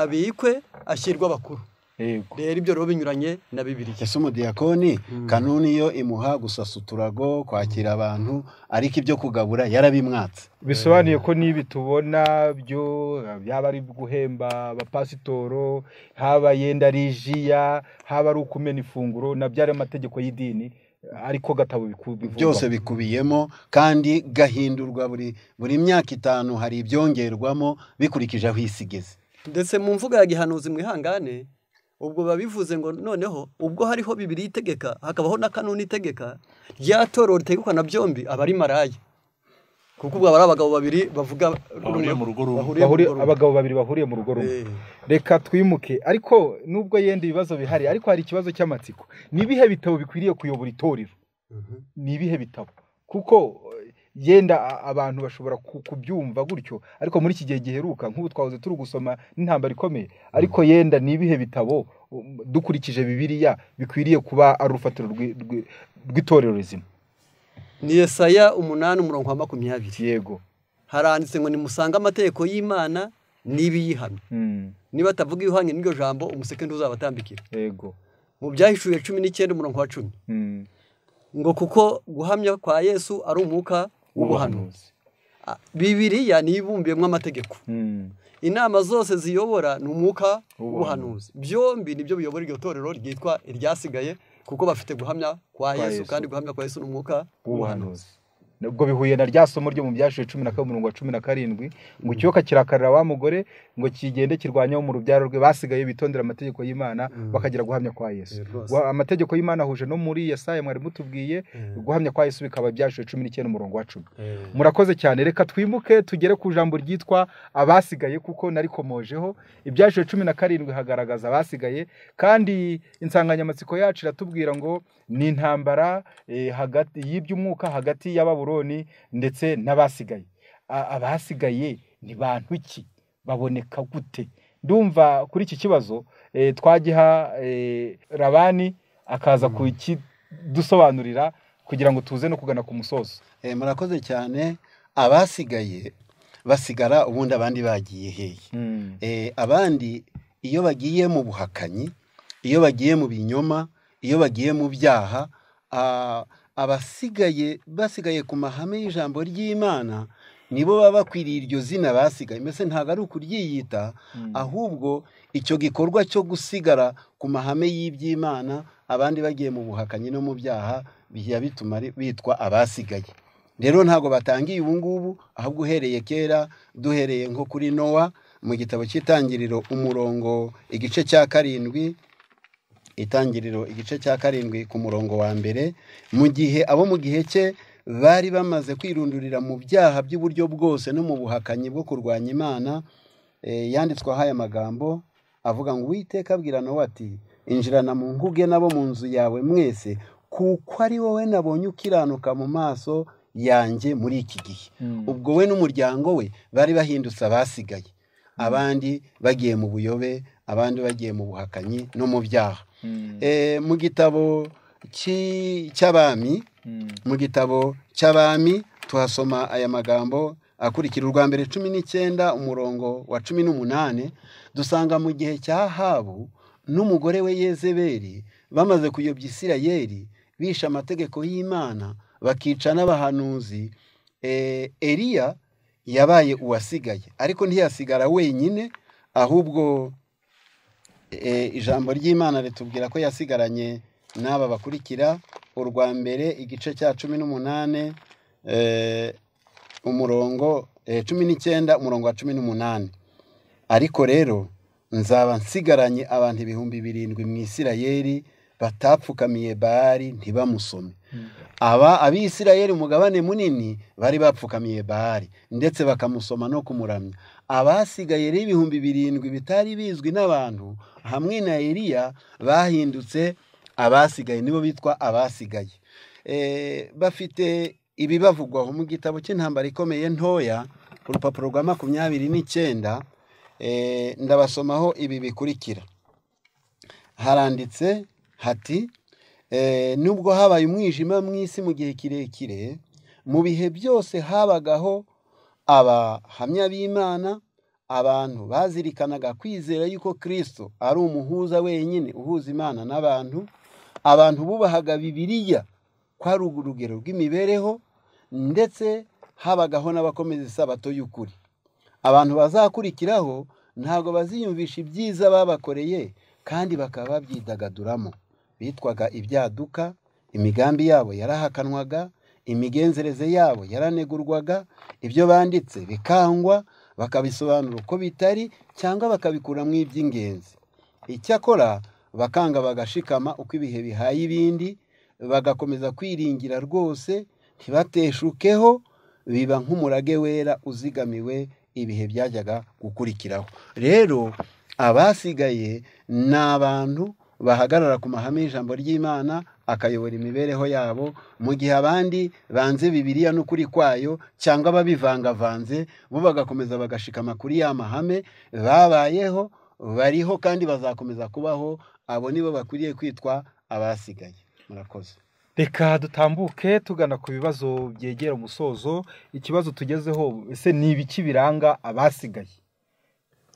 abikwe ashyirwe abakuru rero ibyo rero binyuranye na bibiriya ese umudiyakoni hmm. kanuni yo imuha gusasa uturago kwakira abantu ariko ibyo kugabura yarabimwatse bisobanuye ko n'ibi tubona byo byaba ari guhemba abapasitoro haba yenda rijiya haba ari ukumena ifunguro nabyo ari amategeko y'idini ariko gatabo byose bikubiyemo kandi gahindurwa buri buri myaka itanu hari ibyongerwamo bikurikije aho isigeze ndetse mu mvuga ya gihanuzi mu ihangane ubwo biba bivuze ngo noneho ubwo hariho bibiri itegeka hakabaho na kanuni itegeka rya toro ritegekwa na byombi aba ari maraya kuko ubwo ari abagabo babiri bavuga abagabo babiri bahuriye mu rugo rumwe eh. reka twimuke ariko nubwo yenda ibibazo bihari ariko hari ikibazo cy'amatsiko ni ibihe bitabo bikwiriye kuyobora itorero mhm. ni ibihe bitabo kuko yenda abantu bashobora kubyumva gutyo ariko muri iki gihe giheruka nk'ubu twahoze turi gusoma n'intambara ikomeye ariko mm. yenda ni ibihe bitabo dukurikije bibiriya bikwiriye kuba ari urufatiro rw'itorero rizima ni Yesaya umunani umurongo wa makumyabiri yego haranditse ngo nimusange amategeko y'imana nibiyihano mm. niba atavuga ibihwanye n'iryo jambo umuseke ntuzabatambikira yego mu byahishuye cumi n'icyenda umurongo wa cumi mm. ngo kuko guhamya kwa yesu ari umwuka w'ubuhanuzi ah, bibiriya niyibumbiyemo amategeko hmm. inama zose ziyobora ni umwuka w'ubuhanuzi byombi nibyo biyobora iryo torero ryitwa iryasigaye kuko bafite guhamya kwa yesu kandi guhamya kwa yesu ni umwuka w'ubuhanuzi ubwo bihuye na rya somo ryo mu byashiwe cumi na kabiri wa cumi na karindwi ngo ikiyoka mm. kirakarira wa mugore ngo kigende kirwanya mu rubyaro rwe basigaye bitondera amategeko y'imana mm. bakagira guhamya kwa yesu eh, amategeko y'imana ahuje no muri yesaya mwari mutubwiye eh. guhamya kwa yesu bikaba byashiwe cumi n'icyenda umurongo wa cumi eh. murakoze cyane reka twimuke tugere ku ijambo ryitwa abasigaye kuko narikomojeho ibyashiwe cumi na karindwi hagaragaza abasigaye kandi insanganyamatsiko yacu iratubwira ngo ni intambara eh, hagati y'iby'umwuka hagati y'ababuloni ndetse n'abasigaye abasigaye ni bantu iki baboneka gute ndumva kuri iki kibazo eh, twagiha rabani eh, akaza mm. kukidusobanurira kugira ngo tuze no kugana ku musozo murakoze cyane abasigaye basigara ubundi abandi bagiye heye mm. abandi iyo bagiye mu buhakanyi iyo bagiye mu binyoma iyo bagiye mu byaha abasigaye basigaye ku mahame y'ijambo ry'imana nibo baba bakwiriye iryo zina basigaye mbese ntabwo ari ukuryiyita hmm. ahubwo icyo gikorwa cyo gusigara ku mahame y'iby'imana abandi bagiye mu buhakanyi no mu byaha bijya bituma bitwa abasigaye rero ntabwo batangiye ubu ngubu ahubwo uhereye kera duhereye nko kuri nowa mu gitabo cy'itangiriro umurongo igice cya karindwi itangiriro igice cya karindwi ku murongo wa mbere mu gihe abo mu gihe cye bari bamaze kwirundurira mu byaha by'uburyo bwose no mu buhakanyi bwo kurwanya imana eh, yanditsweho aya magambo avuga ngo witeka abwirana ati injirana mu nguge nabo mu nzu yawe mwese kuko ari wowe nabonye ukiranuka mu maso yanjye muri iki gihe hmm. ubwo we n'umuryango we bari bahindutse abasigaye hmm. abandi bagiye mu buyobe abandi bagiye mu buhakanyi no mu byaha Hmm. Eh, mu gitabo cy'abami hmm. mu gitabo cy'abami tuhasoma aya magambo akurikira urwa mbere cumi n'icyenda umurongo wa cumi n'umunani dusanga mu gihe cya habu n'umugore we yezeberi bamaze kuyobya isirayeri bishe amategeko y'imana bakica n'abahanuzi eh, eliya yabaye uwasigaye ariko ntiyasigara wenyine ahubwo Eh, ijambo ry'imana ritubwira ko yasigaranye n'aba bakurikira urwa mbere igice cya cumi n'umunani eh, umurongo eh, cumi n'icyenda umurongo wa cumi n'umunani ariko rero nzaba nsigaranye abantu ibihumbi birindwi mu isirayeri batapfukamiye bari ntibamusome hmm. aba abisirayeri umugabane munini bari bapfukamiye bari ndetse bakamusoma no kumuramya abasigaye rero ibihumbi birindwi bitari bizwi n'abantu hamwe na Eliya bahindutse abasigaye nibo bitwa abasigaye eh, bafite ibibavugwaho mu gitabo cy'intambara ikomeye ntoya urupapuro rwa makumyabiri n'icyenda eh, ndabasomaho ibi bikurikira haranditse hati eh, nubwo habaye umwijima mu isi mu gihe kirekire mu bihe byose habagaho abahamya b'imana abantu bazirikanaga kwizera yuko kirisito ari umuhuza wenyine uhuza imana n'abantu abantu bubahaga bibiriya ko ari urugero rw'imibereho ndetse habagaho n'abakomeza isabato y'ukuri abantu bazakurikiraho ntabwo baziyumvisha ibyiza babakoreye kandi bakaba babyidagaduramo bitwaga ibyaduka imigambi yabo yarahakanwaga imigenzereze yabo yaranegurwaga ibyo banditse bikangwa bakabisobanura uko bitari cyangwa bakabikuramo iby'ingenzi icyakora bakanga bagashikama uko ibihe bihaye ibindi bagakomeza kwiringira rwose ntibateshukeho biba nk'umurage wera uzigamiwe ibihe byajyaga gukurikiraho rero abasigaye ni abantu bahagarara ku mahame y'ijambo ry'imana akayobora imibereho yabo mu gihe abandi banze bibiriya n'ukuri kwayo cyangwa babivangavanze bo bagakomeza bagashikama kuri ya mahame babayeho bariho kandi bazakomeza kubaho abo nibo bakwiriye kwitwa abasigaye murakoze reka dutambuke tugana ku bibazo byegera umusozo ikibazo tugezeho ese ni ibiki biranga abasigaye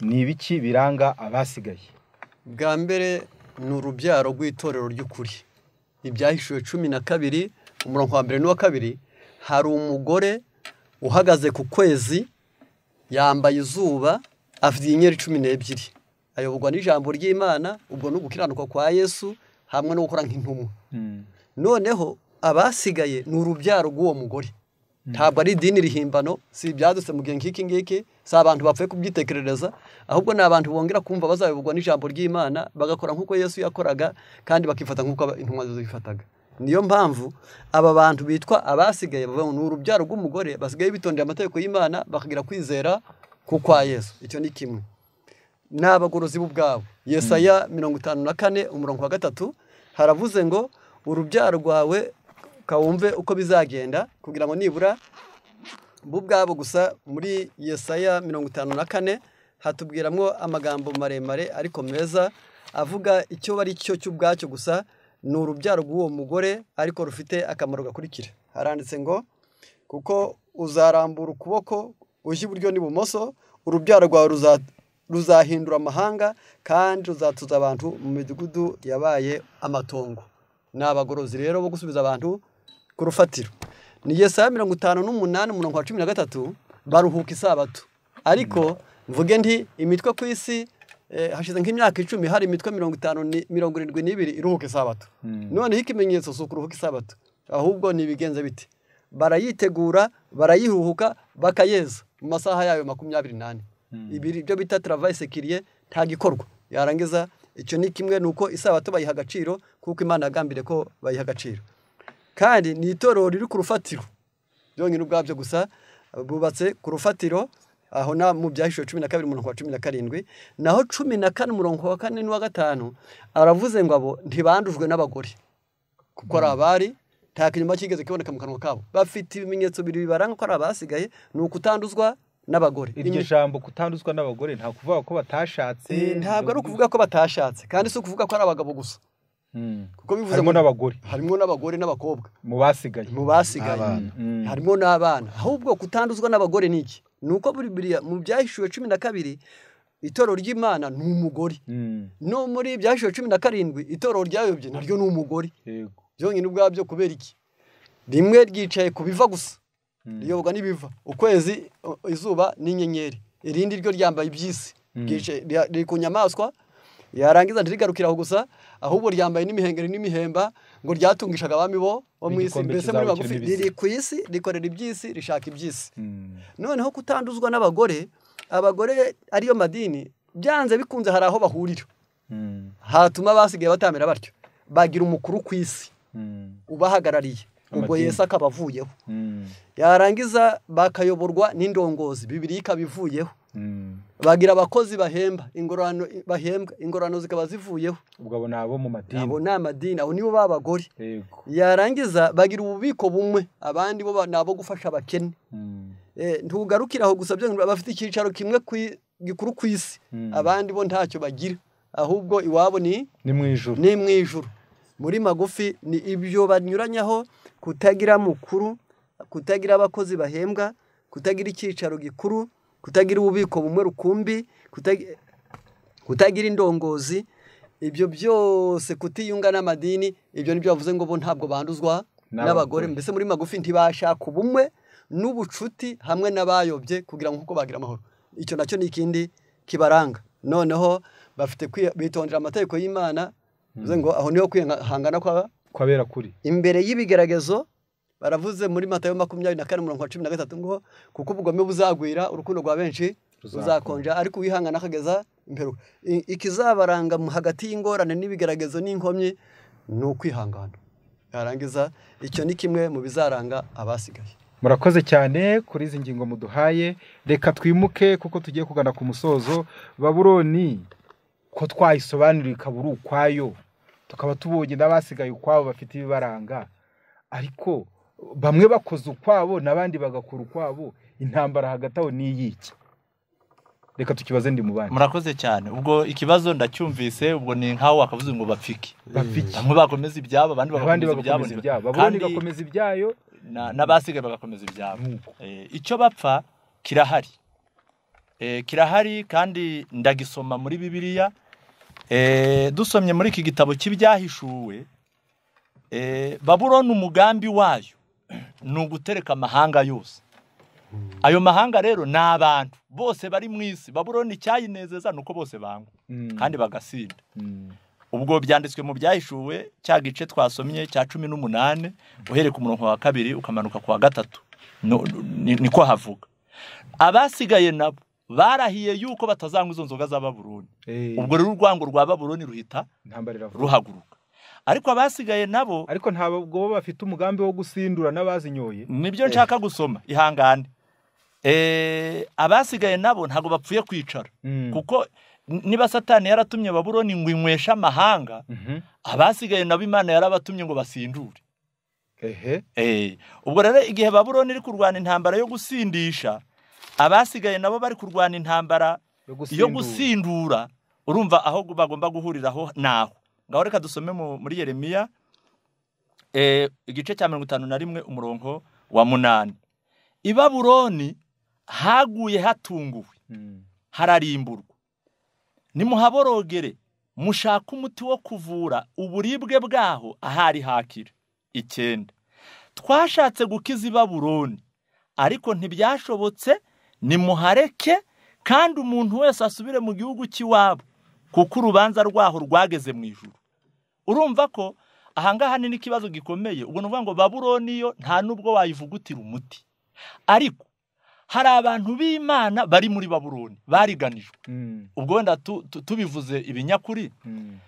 ni ibiki biranga abasigaye bwa mbere ni urubyaro rw'itorero ry'ukuri ibyahishuwe cumi na kabiri umurongo wa mbere n'uwa kabiri hari umugore uhagaze ku kwezi yambaye izuba afite inyenyeri cumi n'ebyiri ayoborwa n'ijambo ry'imana ubwo ni ugukiranuka kwa yesu hamwe no gukora nk'intumwa hmm. noneho abasigaye ni urubyaro rw'uwo mugore Mm-hmm. ntabwo ari idini rihimbano si ibyadutse mu gihe nk'iki ngiki si abantu bapfuye kubyitekerereza ahubwo ni abantu bongera kumva bazayoborwa n'ijambo ry'imana bagakora nk'uko yesu yakoraga kandi bakifata nk'uko intumwa zifataga niyo mpamvu aba bantu bitwa abasigaye ni urubyaro rw'umugore basigaye bitondera amategeko y'imana bakagira kwizera ku kwa yesu icyo ni kimwe ni abagorozi bo mm-hmm. yesaya mirongo itanu na kane umurongo wa gatatu haravuze ngo urubyaro rwawe kawumve uko bizagenda kugira ngo nibura bo ubwabo gusa muri yesaya mirongo itanu na kane hatubwiramo amagambo maremare ariko meza avuga icyo bari cyo cy'ubwacyo gusa ni urubyaro rw'uwo mugore ariko rufite akamaro gakurikira haranditse ngo kuko uzarambura ukuboko ujya iburyo n'ibumoso urubyaro rwawe ruzahindura amahanga kandi ruzatuza abantu mu midugudu yabaye amatongo ni abagorozi rero bo gusubiza abantu ku rufatiro ni saa mirongo itanu n'umunani umurongo wa cumi na gatatu baruhuka isabato ariko mvuge nti imitwe ku isi eh, hashize nk'imyaka icumi hari imitwe mirongo itanu mirongo irindwi n'ibiri iruhuka isabato hmm. noneho ikimenyetso si ukuruhuka isabato ahubwo ntibigenze bite barayitegura barayihuhuka bakayeza mu masaha yayo makumyabiri n'ane hmm. ibi byo bita sekiriye nta gikorwa yarangiza icyo ni kimwe ni uko isabato bayiha agaciro kuko imana yagambire ko bayiha agaciro kandi ni itorero riri ku rufatiro byonyine ubwabyo gusa bubatse ku rufatiro aho na mu byahishuwe cumi na kabiri umurongo wa cumi na karindwi naho cumi na kane umurongo wa kane n'uwa gatanu aravuze ngo abo ntibandujwe n'abagore kuko ari abari nta kinyuma kigeze kiboneka mu kanwa kabo bafite ibimenyetso bibiri bibaranga ko ari abasigaye ni ukutanduzwa n'abagore iryo jambo kutanduzwa n'abagore nta kuvuga ko batashatse ntabwo ari ukuvuga ko batashatse kandi si ukuvuga ko ari abagabo gusa Hmm. kuko bivuze harimo n'abagore harimo n'abagore n'abakobwa mu basigaye mu basigaye hmm. harimo n'abana ahubwo kutanduzwa n'abagore ni iki ni uko buri mu byahishuwe cumi na kabiri itorero ry'imana ni umugore hmm. no muri byahishuwe cumi na karindwi itorero ryayobye naryo ni umugore byonyine ubwabyo kubera iki rimwe ryicaye ku biva gusa riyoborwa n'ibiva ukwezi izuba n'inyenyeri irindi ryo ryambaye iby'isi riri ku nyamaswa yarangiza ntirigarukiraho gusa ahubwo ryambaye n'imihengeri n'imihemba ngo ryatungishaga abami bo bo mu isi mbese muri magufi riri ku isi rikorera iby'isi rishaka iby'isi hmm. noneho kutanduzwa n'abagore abagore ariyo madini byanze bikunze hari aho bahurira hmm. hatuma basigaye batamera batyo bagira umukuru ku isi hmm. ubahagarariye ubwo yesu akaba avuyeho yarangiza bakayoborwa n'indongozi bibiri ikabivuyeho bagira abakozi bahemba ingororano bahembwa ingororano zikaba zivuyeho ubwo abo ni abo mu madini abo ni amadini abo nibo b'abagore yarangiza bagira ububiko bumwe abandi bo ni abo gufasha abakene hmm. eh, ntugarukire aho gusa bafite icyicaro kimwe gikuru ku isi hmm. abandi bo ntacyo bagira ahubwo iwabo ni ni mu ijuru muri magufi ni ibyo banyuranyeho kutagira mukuru kutagira abakozi bahembwa kutagira icyicaro gikuru kutagira ububiko bumwe rukumbi kutagira indongozi ibyo byose kutiyunga n'amadini ibyo nibyo bavuze ngo bo ntabwo banduzwa n'abagore mbese muri magufi ntibashaka ubumwe n'ubucuti hamwe n'abayobye kugira ngo kuko bagira amahoro icyo nacyo ni ikindi kibaranga noneho bafite bitondera amategeko y'imana bivuze ngo aho niho kwihangana kwa kw'abera kuri imbere y'ibigeragezo baravuze muri matayo makumyabiri na kane umurongo wa cumi na gatatu ngo kuko ubugome buzagwira urukundo rwa benshi ruzakonja ariko wihangana akageza imperuka ikizabaranga hagati y'ingorane n’ibigeragezo n'inkomyi ni ukwihangana yarangiza icyo ni kimwe mu bizaranga abasigaye murakoze cyane kuri izi ngingo muduhaye reka twimuke kuko tugiye kugana ku musozo baburoni ko twayisobanurira ikaba uri ukwayo tukaba tubonye n'abasigaye ukwabo bafite ibibaranga ariko bamwe bakoze ukwabo n'abandi bagakora ukwabo intambara hagati aho ni iy'iki reka tukibaze ndi mu bandi murakoze cyane ubwo ikibazo ndacyumvise ubwo ni nkaho wakavuze ngo bapfike bamwe bakomeza ibyabo abandi bagakomeza ibyabo abandi bagakomeza ibyayo n'abasigaye bagakomeza ibyabo eh, icyo bapfa kirahari eh, kirahari kandi ndagisoma muri bibiliya eh, dusomye muri iki gitabo cy'ibyahishuwe baburoni umugambi wayo ni ugutereka amahanga yose ayo mahanga rero ni abantu bose bari mu isi baburoni icyayinezeza ni uko bose bangwa mm. kandi bagasinda mm. ubwo byanditswe mu byahishuwe cya gice twasomye cya cumi n'umunani uhereye ku murongo wa kabiri ukamanuka ku wa gatatu niko havuga abasigaye nabo barahiye yuko batazanywa izo nzoga za baburoni eh. ubwo rero urwango rwa baburoni ruhita ruhaguruka ariko abasigaye nabo ariko ntabwo bafite umugambi wo gusindura n'abazinyoye nibyo nshaka gusoma ihangane eh, abasigaye nabo ntabwo bapfuye kwicara hmm. kuko niba satani yaratumye baburoni ngo inyweshe amahanga mhm. abasigaye nabo imana yarabatumye ngo basindure eh, ubwo rero igihe baburoni iri kurwana intambara yo gusindisha abasigaye nabo bari kurwana intambara yo gusindura urumva aho bagomba guhuriraho ni ngaho reka dusome muri yeremiya eh, igice cya mirongo itanu na rimwe umurongo wa munani i baburoni haguye hatunguwe hmm. hararimburwa nimuhaborogere mushaka umuti wo kuvura uburibwe bwaho ahari hakira icyenda twashatse gukiza i baburoni ariko ntibyashobotse nimuhareke kandi umuntu wese asubire mu gihugu cy'iwabo kuko urubanza rwaho rwageze mu ijuru urumva ko ahangaha ni n'ikibazo gikomeye ubwo ni ngo baburoni yo nta n'ubwo wayivugutira umuti ariko hari abantu b'imana bari muri baburoni bariganijwe hmm. ubwo wenda tubivuze ibinyakuri hmm.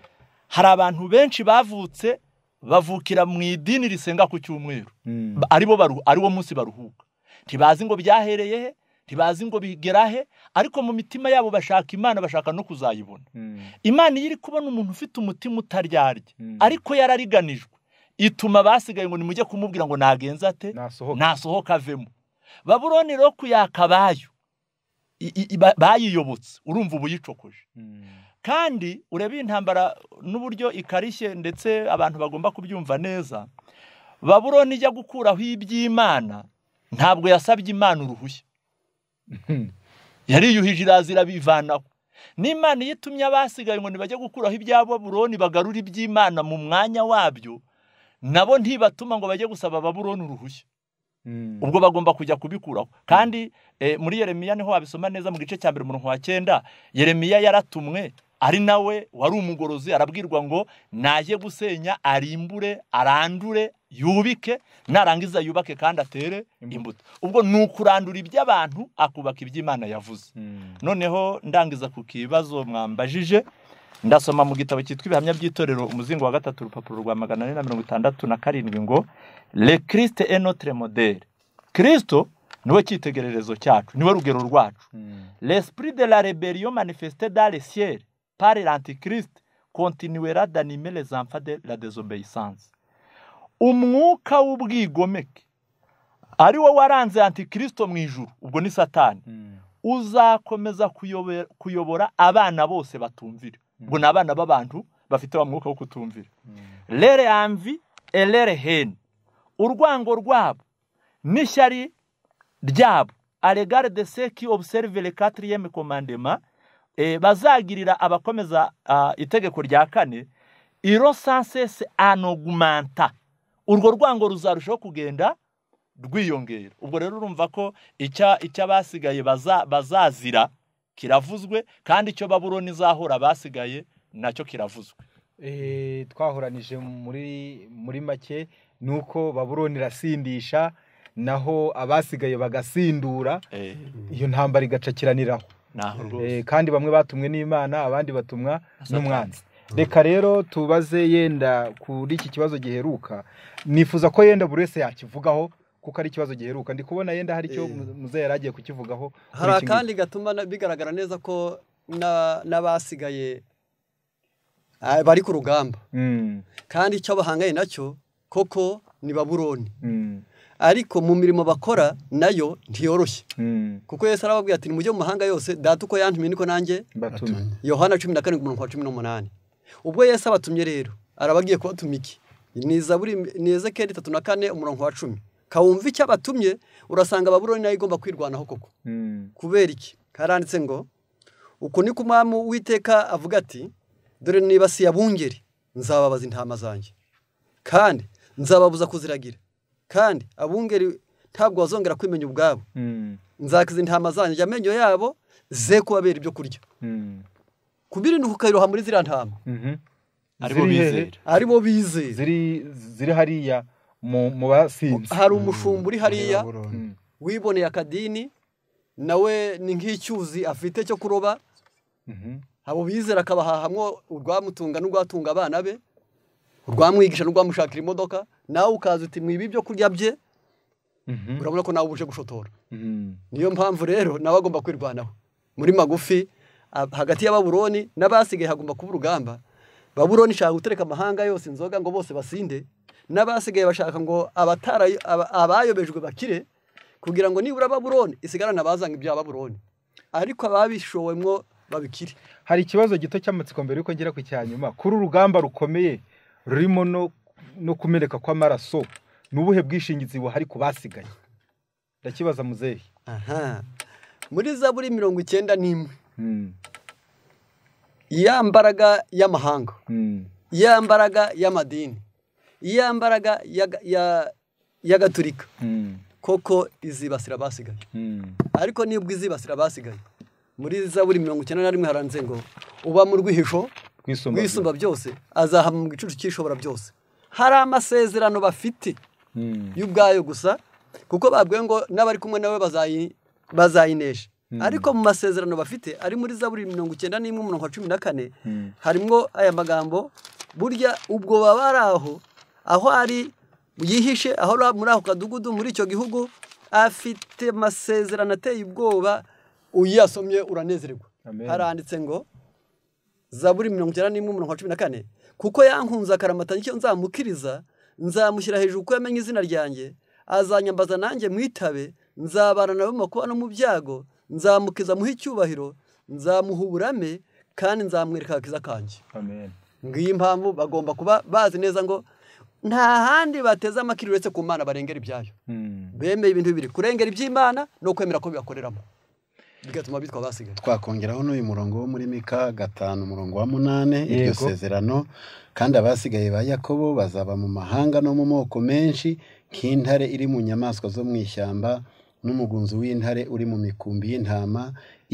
hari abantu benshi bavutse bavukira mu idini risenga ku cyumweru hmm. aribo ariwo munsi baruhuka ntibazi ngo byahereye he ntibazi ngo bigera he ariko mu mitima yabo bashaka imana bashaka no kuzayibona hmm. imana iyo iri kubona umuntu ufite umutima utaryarya hmm. ariko yarariganijwe ituma basigaye ngo nimujye kumubwira ngo nagenza ate nasohoka avemo baburoni kuyaka yakabayo bayiyobotse urumva ubuyicokoje hmm. kandi urebe intambara n'uburyo ikarishye ndetse abantu bagomba kubyumva neza baburo ijya gukuraho iby'imana ntabwo yasabye imana uruhushya yari yariyuhije irazira bivanaho n'imana iyo itumye abasigaye ngo ntibajye gukuraho ibyabo buroni bagarura iby'imana mu mwanya wabyo nabo ntibatuma ngo bajye gusaba ababuroni uruhushya hmm. ubwo bagomba kujya kubikuraho kandi eh, muri yeremiya niho wabisoma neza mu gice cya mbere umurongo wa cyenda yeremiya yaratumwe ari nawe wari umugorozi arabwirwa ngo najye gusenya arimbure arandure yubike narangiza yubake kandi atere imbuto ubwo ni ukurandura iby'abantu akubaka iby'imana yavuze hmm. noneho ndangiza ku kibazo mwambajije ndasoma mu gitabo cyitwa ibihamya by'itorero umuzingo wa gatatu urupapuro rwa magana ane na mirongo itandatu na karindwi ngo le kirisite enotere modere kirisito niwe cyitegererezo cyacu niwe rugero rwacu hmm. l'esprit de la rebellion manifeste dans le ciel par l'antichrist kontinuera danimere zamfade la desobeyissance umwuka w'ubwigomeke ari wo waranze antikristo mu ijuru ubwo ni satani hmm. uzakomeza kuyobora abana bose batumvira ubwo hmm. ni abana b'abantu bafite wa mwuka wo kutumvira rere hmm. amvi erere heni urwango rwabo n'ishyari ryabo aregare de seki obuserivire katiriyeme komandema E, bazagirira abakomeza itegeko rya kane irosasesi anogumanta urwo rwango ruzarushaho kugenda rwiyongera ubwo rero urumva ko icy'abasigaye bazazira kiravuzwe kandi icyo baburoni izahura abasigaye nacyo kiravuzwe e, twahuranije muri make ni uko baburoni irasindisha naho abasigaye bagasindura e. iyo ntambara igacakiraniraho Eh, kandi bamwe batumwe n'imana abandi batumwa n'umwanzi reka rero tubaze yenda kuri iki kibazo giheruka nifuza ko yenda buri wese yakivugaho kuko ari ikibazo giheruka ndi kubona yenda hari icyo eh. muze agiye kukivugaho hari akandi gatuma bigaragara neza ko n'abasigaye bari ku rugamba mm. kandi icyo bahangaye nacyo koko ni babuloni mm. ariko mu mirimo bakora nayo ntiyoroshye hmm. kuko Yesu arababwira ati mujye mu mahanga yose data uko yantumye niko nanjye yohana cumi na karindwi umurongo wa cumi n'umunani ubwo Yesu abatumye rero arabagiye kubatuma iki ni ezekeri itatu na kane umurongo wa cumi kawumva icyo abatumye urasanga ababuroni nayo igomba kwirwanaho koko hmm. kubera iki karanditse ngo uku ni ku kumwami witeka avuga ati dore niba si yabungeri nzababaza intama zanjye kandi nzababuza kuziragira kandi abungeri ntabwo bazongera kwimenya ubwabo hmm. nzakiza intama zanjye amenyo yabo ze kubabera ibyo kurya hmm. ku birindwi ukayiroha muri ziriya ntama mhm. aribo bizera ziri hariya mu basinzi hari umushumba uri hmm. hariya wiboneye akadini nawe ni nk'icyuzi afite cyo kuroba mhm. abo bizera akabahahamwo urwamutunga n'urwatunga abana be urwamwigisha n'urwamushakira imodoka nawe ukaza uti mwiba ibyo kurya bye mhm. urabona ko nawe uje gushotora mhm. niyo mpamvu rero nawe agomba kwirwanaho muri magufi hagati y'ababuroni n'abasigaye hagomba kuba urugamba baburoni ishaka gutereka amahanga yose inzoga ngo bose basinde n'abasigaye bashaka ngo abayobejwe bakire kugira ngo nibura ababuroni isigarane abazanga ibya baburoni ariko ababishowemo babikire hari ikibazo gito cy'amatsiko mbere y'uko ngera ku cya nyuma kuri urugamba rukomeye rurimo no no kumeneka kw'amaraso ni ubuhe bwishingizi buhari ku basigaye ndakibaza muzehe aha muri za buri mirongo icyenda n'imwe hmm. ya mbaraga y'amahanga hmm. ya mbaraga y'amadini ya mbaraga y'agaturika hmm. koko izibasira basigaye ariko nibwo izibasira basigaye muri za mirongo icyenda na rimwe haranze ngo uba mu rwihisho rwisumba byose azahama mu gicucu cy'ishobora byose hari amasezerano bafite hmm. y'ubwayo gusa kuko babwiwe ngo n'abari kumwe nawe bazayinesha hmm. ariko mu masezerano bafite ari muri za buri mirongo icyenda n'imwe umurongo wa cumi na kane hmm. harimo aya magambo burya ubwo baba ari aho aho ari yihishe aho muri ako kadugudu muri icyo gihugu afite amasezerano ateye ubwoba uyasomye uranezerwa haranditse ngo za buri mirongo icyenda n'imwe umurongo wa cumi na kane kuko yankunze akaramata nicyo nzamukiriza nzamushyira hejuru kuko yamenye izina ryanjye azanyambaza nanjye mwitabe nzabana nawe mu makuba no mu byago nzamukiza amuha icyubahiro nzamuha uburame kandi nzamwereka agakiza kanjye ngiyi impamvu bagomba kuba bazi neza ngo nta handi bateze amakiri uretse ku mana barengera ibyayo hmm. bemeye ibintu bibiri kurengera iby'imana no kwemera ko bibakoreramo bigatuma bitwa abasigaye twakongeraho n'uyu murongo wo muri mika gatanu umurongo wa munane iryo sezerano kandi abasigaye ba yakobo bazaba mu mahanga no mu moko menshi nk'intare iri mu nyamaswa zo mu ishyamba n'umugunzi w'intare uri mu mikumbi y'intama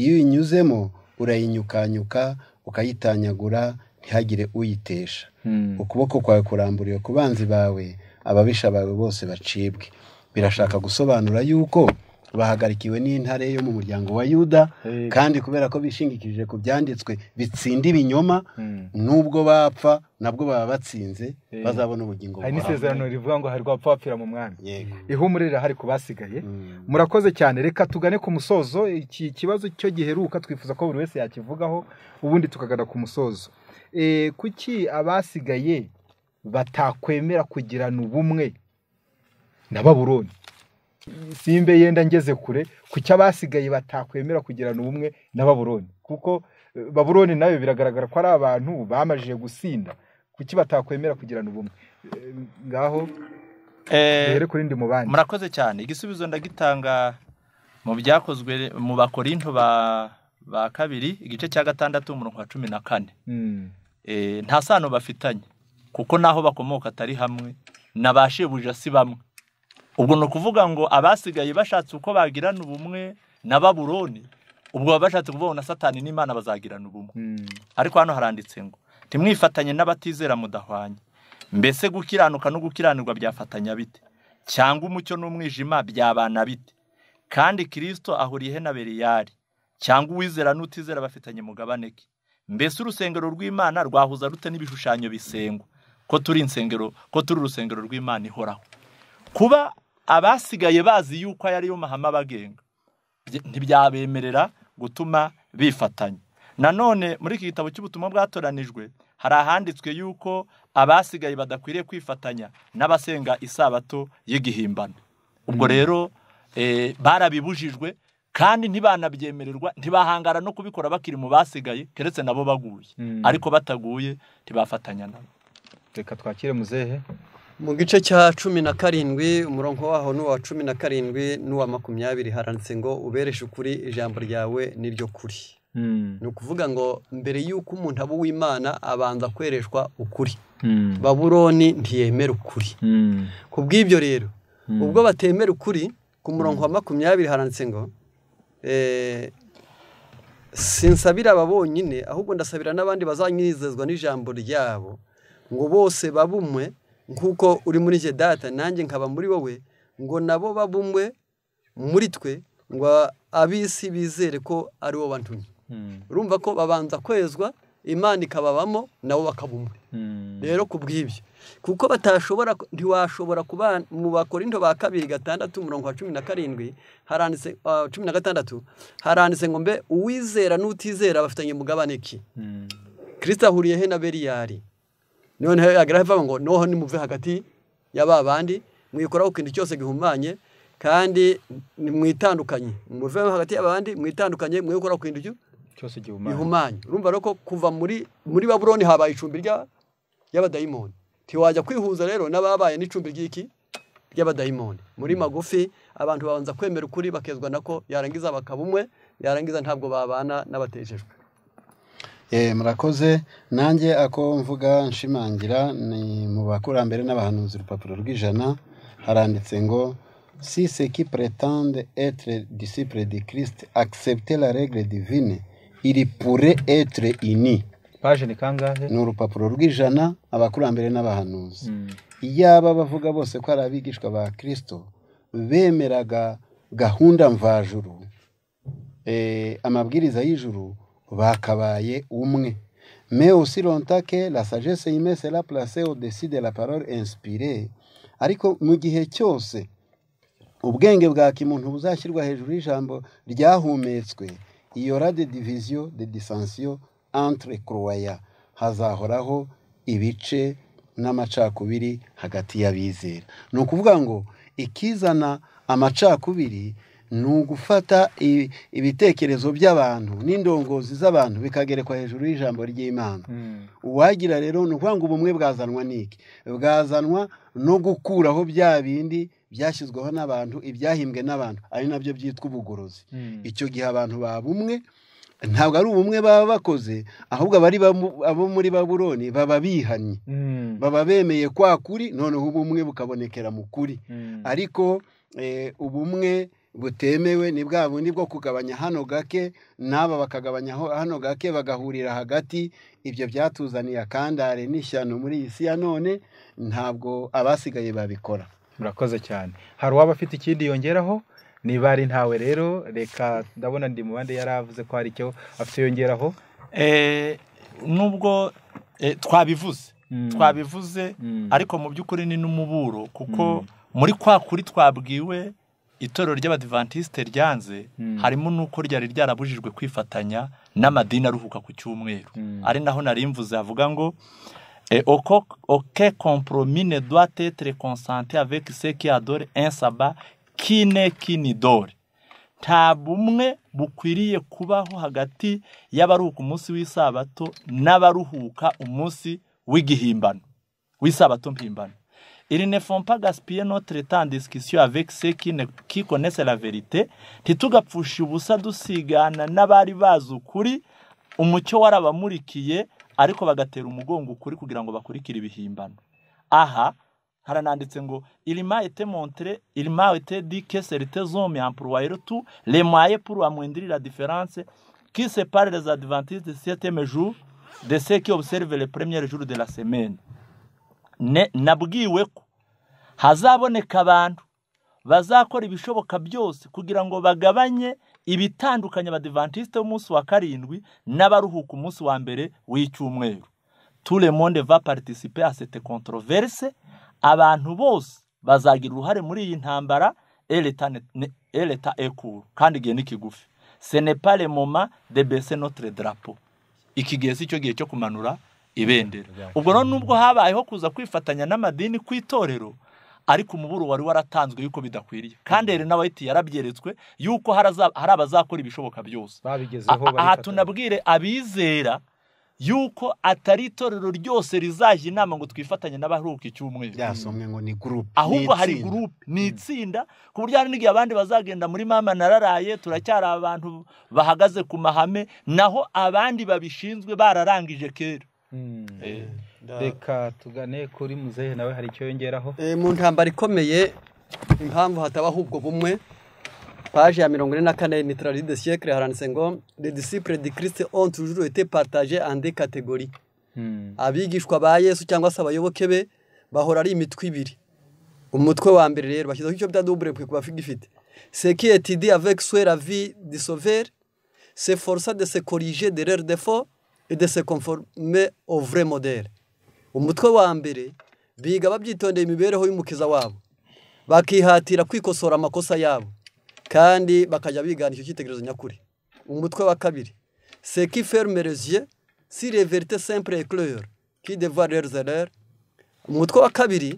iyo uyinyuzemo urayinyukanyuka ukayitanyagura ntihagire uyitesha hmm. ukuboko kwawe kuramburiwe ku banzi bawe ababisha bawe bose bacibwe birashaka gusobanura yuko bahagarikiwe n'intare yo mu muryango wa yuda kandi kubera ko bishingikirije ku byanditswe bitsinda ibinyoma hmm. n'ubwo bapfa nabwo baba batsinze bazabona ubugingo hari n'isezerano rivuga ngo hari wapfa wapfira mu mwami ihumure rirahari ku basigaye hmm. murakoze cyane reka tugane ku musozo iki kibazo cyo giheruka twifuza ko buri wese yakivugaho ubundi tukagana ku musozo eh, kuki abasigaye batakwemera kugirana ubumwe na baburoni simbe yenda ngeze kure ku cyo abasigaye batakwemera kugirana ubumwe n'ababuroni kuko eh, baburoni nayo biragaragara ko ari abantu bamajije gusinda kuki batakwemera kugirana ubumwe eh, ngaho eh, rero kuri ndi mubandi murakoze cyane igisubizo ndagitanga mu byakozwe mu bakorinto ba ba kabiri igice cya gatandatu umurongo wa cumi na kane hmm. nta sano bafitanye kuko n'aho bakomoka atari hamwe na ba shebuja si bamwe ubwo ni ukuvuga ngo abasigaye bashatse uko bagirana ubumwe na baburoni ubwo baba bashatse kuvuga na satani n'imana bazagirana ubumwe hmm. ariko hano haranditse ngo ntimwifatanye n'abatizera mudahwanye mbese gukiranuka no gukiranirwa byafatanya bite cyangwa umucyo n'umwijima byabana bite kandi kirisito ahuriye na beriyari cyangwa uwizera n'utizera bafitanye mugabane ke mbese urusengero rw'imana rwahuza rute n'ibishushanyo bisengwa ko turi insengero ko turi urusengero rw'imana ihoraho kuba abasigaye bazi yuko aya ariyo mahame abagenga ntibyabemerera gutuma bifatanya nanone muri iki gitabo cy'ubutumwa bwatoranijwe hari ahanditswe yuko abasigaye badakwiriye kwifatanya n'abasenga isabato y'igihimbano ubwo mm. rero eh, barabibujijwe kandi ntibanabyemererwa ntibahangara no kubikora bakiri mu basigaye keretse nabo baguye mm. ariko bataguye ntibafatanya nabo reka twakire muzehe mu gice cya cumi na karindwi umurongo waho n'uwa cumi na karindwi n'uwa makumyabiri haranditse ngo ubereshe ukuri ijambo ryawe niryo kuri hmm. ni ukuvuga ngo mbere y'uko umuntu aba uw'imana abanza kwereshwa ukuri hmm. baburoni ntiyemera ukuri hmm. ku bw'ibyo rero ubwo batemera ukuri ku murongo wa makumyabiri haranditse ngo eh, sinsabira aba bonyine ahubwo ndasabira n'abandi bazanyizezwa n'ijambo ryabo ngo bose babumwe nk'uko uri muri izo data nanjye nkaba muri wowe ngo nabo babumwe muri twe ngo ab'isi bizere ko ari wo bantumye hmm. urumva ko babanza kwezwa imana ikababamo nabo bakabumwe hmm. rero ku bw'ibyo kuko batashobora ntiwashobora kuba mu bakorinto ba kabiri gatandatu umurongo wa cumi na karindwi haranditse uh, cumi na gatandatu haranditse ngo mbe uwizera n'utizera bafitanye mugabane ki hmm. kirisita ahuriye he na beriyari niyo yagera ivuga ngo noho nimuve hagati ya ba bandi mwikoraho ikintu cyose gihumanye kandi mwitandukanye muve hagati y'abandi mwitandukanye mwikoraho ku kintu cyose gihumanye urumva rero ko kuva muri muri baburoni habaye icumbi ry'abadayimoni ntiwajya kwihuza rero n'ababaye n'icumbi ry'iki ry'abadayimoni muri magufi abantu babanza kwemera ukuri bakezwa na ko yarangiza bakaba umwe yarangiza ntabwo babana n'abatejejwe Eh, murakoze nanjye ako mvuga nshimangira ni mu bakurambere n'abahanuzi urupapuro rw'ijana haranditse ngo si ce qui prétende être disciple de christ accepter la règle divine iri pourrait être ini paje ni kangahe ni urupapuro rw'ijana abakurambere n'abahanuzi hmm. iyaba bavuga bose ko ari abigishwa ba kirisito bemeraga gahunda mvajuru eh, amabwiriza y'ijuru bakabaye umwe mais aussi longtemps que la sagesse humaine sera placée au-dessus de la parole inspirée ariko mu gihe cyose ubwenge bwa kimuntu buzashyirwa hejuru y'ijambo ryahumetswe iyo de division de dissension entre croya hazahoraho ibice n'amacakubiri hagati y'abizera ni ukuvuga ngo ikizana amacakubiri ni ugufata ibitekerezo by'abantu n'indongozi z'abantu bikagerekwa hejuru y'ijambo ry'imana hmm. uwagira rero ni ukuvuga ngo ubumwe bwazanwa n'iki bwazanwa no gukuraho bya bindi byashyizweho n'abantu ibyahimbwe n'abantu ari nabyo byitwa ubugorozi hmm. icyo gihe abantu baba babumwe ntabwo ari ubumwe baba bakoze ahubwo abari abo muri baburoni baba bihanye hmm. baba bemeye kwa kuri noneho ubumwe bukabonekera mu kuri ariko eh, ubumwe butemewe ni bwa bundi bwo kugabanya hano gake n'aba bakagabanya hano gake bagahurira hagati ibyo byatuzaniye akandare n'ishyano muri iyi si ya none ntabwo abasigaye babikora murakoze cyane hari uwaba afite ikindi yongeraho niba ari ntawe rero reka ndabona ndi mu bandi yari avuze ko hari icyo afite yongeraho eh, nubwo eh, twabivuze mm. twabivuze mm. ariko mu by'ukuri ni n'umuburo kuko mm. muri kwa kuri twabwiwe itorero ry'abadivantisite ryanze hmm. harimo n'uko ryari ryarabujijwe kwifatanya n'amadini aruhuka ku cyumweru hmm. ari naho nari mvuze avuga ngo eh, oke kompromine doit tetere konsante avec adore un sabat qui nta bumwe bukwiriye kubaho hagati y'abaruhuka umunsi w'isabato n'abaruhuka umunsi w'igihimbano w'isabato mpimbano Ils ne font pas gaspiller notre temps en discussion avec ceux qui, ne, connaissent la vérité. Ntitugapfushe ubusa dusigana n'abari kuri ukuri, umucyo warabamurikiye, ariko bagatera umugongo kuri kugira ngo bakurikire ibihimbano. Aha, harananditse ngo il m'a été montré il m'a été dit que certains hommes employèrent tous les moyens pour amoindrir la différence qui sépare les adventistes du septième jour de ceux qui observent les premiers jours de la semaine nabwiwe ko hazaboneka abantu bazakora ibishoboka byose kugira ngo bagabanye ibitandukanye abadivantisite b'umunsi wa karindwi n'abaruhuka umunsi wa mbere w'icyumweru ture monde va paritisipe asete kontroverse abantu bose bazagira uruhare muri iyi ntambara eleta ekuru kandi igihe ni kigufi senepare moma debese notire darapo iki si cyo gihe cyo kumanura ibendera ubwo none nubwo habayeho kuza kwifatanya n'amadini ku itorero ariko umuburo wari waratanzwe yuko bidakwiriye kandi rero n'abayiti yarabyeretswe yuko hari abazakora ibishoboka byose aha tunabwire abizera yuko atari itorero ryose rizajya inama ngo twifatanye n'abaruhuka icyumweru byasomwe ngo ni gurupe ahubwo hari gurupe ni hmm. itsinda ku buryo hari n'igihe abandi bazagenda muri mama nararaye turacyari abantu bahagaze ku mahame naho abandi babishinzwe bararangije kera Hmm. Eh, reka tugane kuri muzehe nawe hari icyo yongeraho eh, mu ntambaro ikomeye impamvu hatabaho ubwo bumwe paje ya mirongo ine na kane nitrari de siècle haranditse ngo le disciple de Christ ont toujours été partagés en deux hmm. abigishwa ba Yesu cyangwa se abayoboke be bahora ari imitwe ibiri umutwe wa mbere rero bashyizeho icyo bya double ku bafite gifite c'est qui étudie avec soi se força de se de leurs défauts idese konforume ovure modere umutwe wa mbere biga babyitondeye imibereho y'umukiza wabo bakihatira kwikosora amakosa yabo kandi bakajya bigana icyo cyitegererezo nyakuri umutwe wa kabiri seki ferumerezye si reverite sempure ekireyoro kidevarerizerere umutwe wa kabiri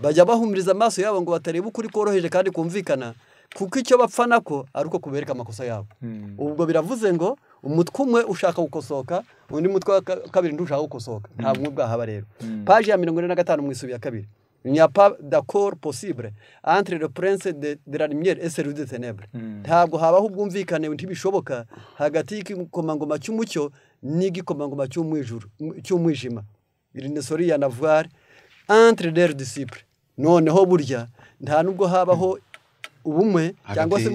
bajya bahumiriza amaso yabo ngo batareba ukuri koroheje kandi kumvikana kuko icyo bapfa nako ari uko kubereka amakosa yabo hmm. ubwo biravuze ngo umutwe umwe ushaka gukosoka undi mutwe wa kabiri ntushaka gukosoka nta mm. bumwe bwahaba rero mm. paji ya mirongo ine na gatanu mu isubi ya kabiri nyapa d'accord possible entre le prince de, la lumière et celui des mm. ntabwo habaho ubwumvikane ntibishoboka hagati y'igikomangoma cy'umucyo n'igikomangoma cy'umwijima irinesori ya navuwari entre leurs disciples noneho burya nta nubwo habaho ubumwe cyangwa se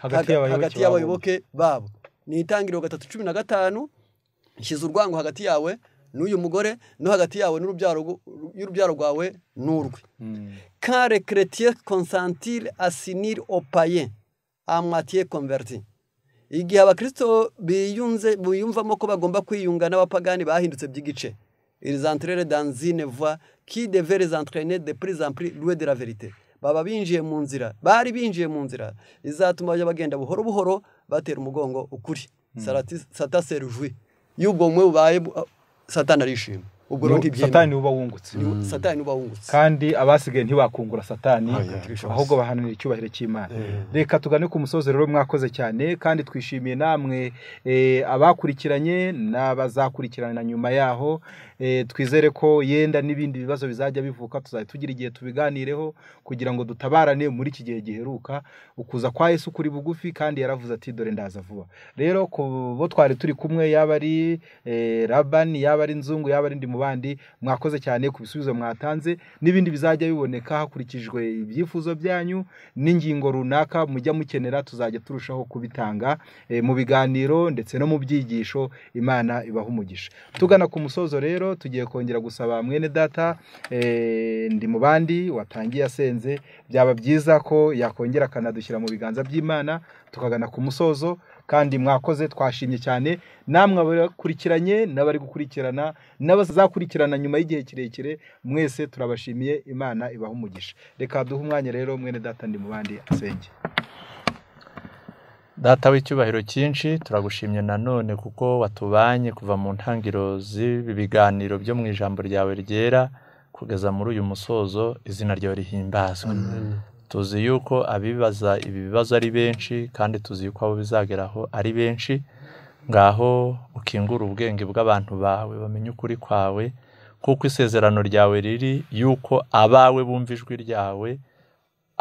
hagati y'abayoboke babo ni itangiriro gatatu cumi na gatanu shyize urwango hagati yawe n'uyu mugore no hagati yawe y'urubyaro rwawe n'urwe kare hmm. keretiye konsantire asinire opaye amatiye konveriti igihe abakristo biyunze biyumvamo ko bagomba kwiyunga n'abapagani bahindutse by'igice irizantirere danzine vuba ki devere zantirene de purizampuri rwe de la verite baba binjiye mu nzira bari binjiye mu nzira izatuma bajya bagenda buhoro buhoro batera umugongo ukuri hmm. sata serujwi iyo ubwo bubaye satani arishima ubwo rero ntibyemera satani uba wungutse hmm. satani uba wungutse kandi abasigaye ntibakungura satani ah, ahubwo bahanira icyubahiro cy'imana reka tugane ku musozi rero mwakoze cyane kandi twishimiye namwe eh, abakurikiranye n'abazakurikirana nyuma yaho Eh, twizere ko yenda n'ibindi bibazo bizajya bivuka tuzajya tugira igihe tubiganireho kugira ngo dutabarane muri iki gihe giheruka ukuza kwa Yesu kuri bugufi kandi yaravuze ati dore ndaza vuba rero ku bo twari turi kumwe yaba ari eh, rabani yaba ari inzungu yaba ari mu bandi mwakoze cyane ku bisubizo mwatanze n'ibindi bizajya biboneka hakurikijwe ibyifuzo byanyu n'ingingo runaka mujya mukenera tuzajya turushaho kubitanga eh, mu biganiro ndetse no mu byigisho imana ibaha umugisha tugana ku musozo rero rero tugiye kongera gusaba mwene data eh, ndi mu bandi watangiye asenze byaba byiza ko yakongera akanadushyira mu biganza by'imana tukagana ku musozo kandi mwakoze twashimye cyane namwe abakurikiranye n'abari gukurikirana n'abazakurikirana nyuma y'igihe kirekire mwese turabashimiye imana ibaha umugisha reka duhe umwanya rero mwene data ndi mu bandi asenge data w'icyubahiro cyinshi turagushimye nanone kuko watubanye kuva mu ntangiriro z'ibi biganiro byo mu ijambo ryawe ryera kugeza muri uyu musozo izina ryawe rihimbazwa tuzi yuko abibaza ibi bibazo ari benshi kandi tuzi yuko abo bizageraho ari benshi ngaho ukingura ubwenge bw'abantu bawe bamenye ukuri kwawe kuko isezerano ryawe riri yuko abawe bumva ijwi ryawe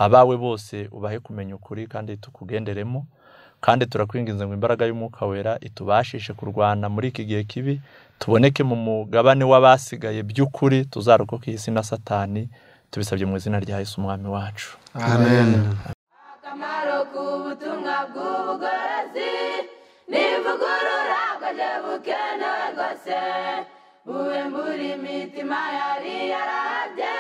abawe bose ubahe kumenya ukuri kandi tukugenderemo kandi turakwinginze ngo imbaraga y'umwuka wera itubashishe kurwana muri iki gihe kibi tuboneke mu mugabane w'abasigaye by'ukuri tuzarokoke ku isi na satani tubisabye mu izina rya Yesu umwami wacu amen akamaro k'ubutumwa bw'ubugorozi n'ivugurura bwaje bukenewe rwose bube muri mitima yari yarabye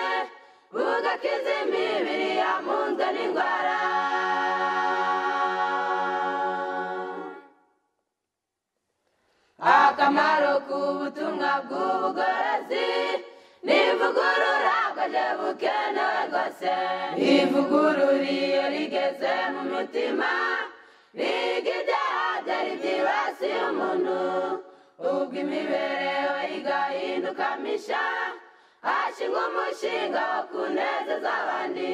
bugakiza imibiri yamunzwe n'indwara akamaro k'ubutumwa bw'ubugorozi nivugurura bwaje bukenewe rwose ivugurura iyo rigeze mu mutima biga ibyaha byari byibasiye umuntu ubwo imibereho igahinduka misha hashyirwa umushinga wo kunezeza abandi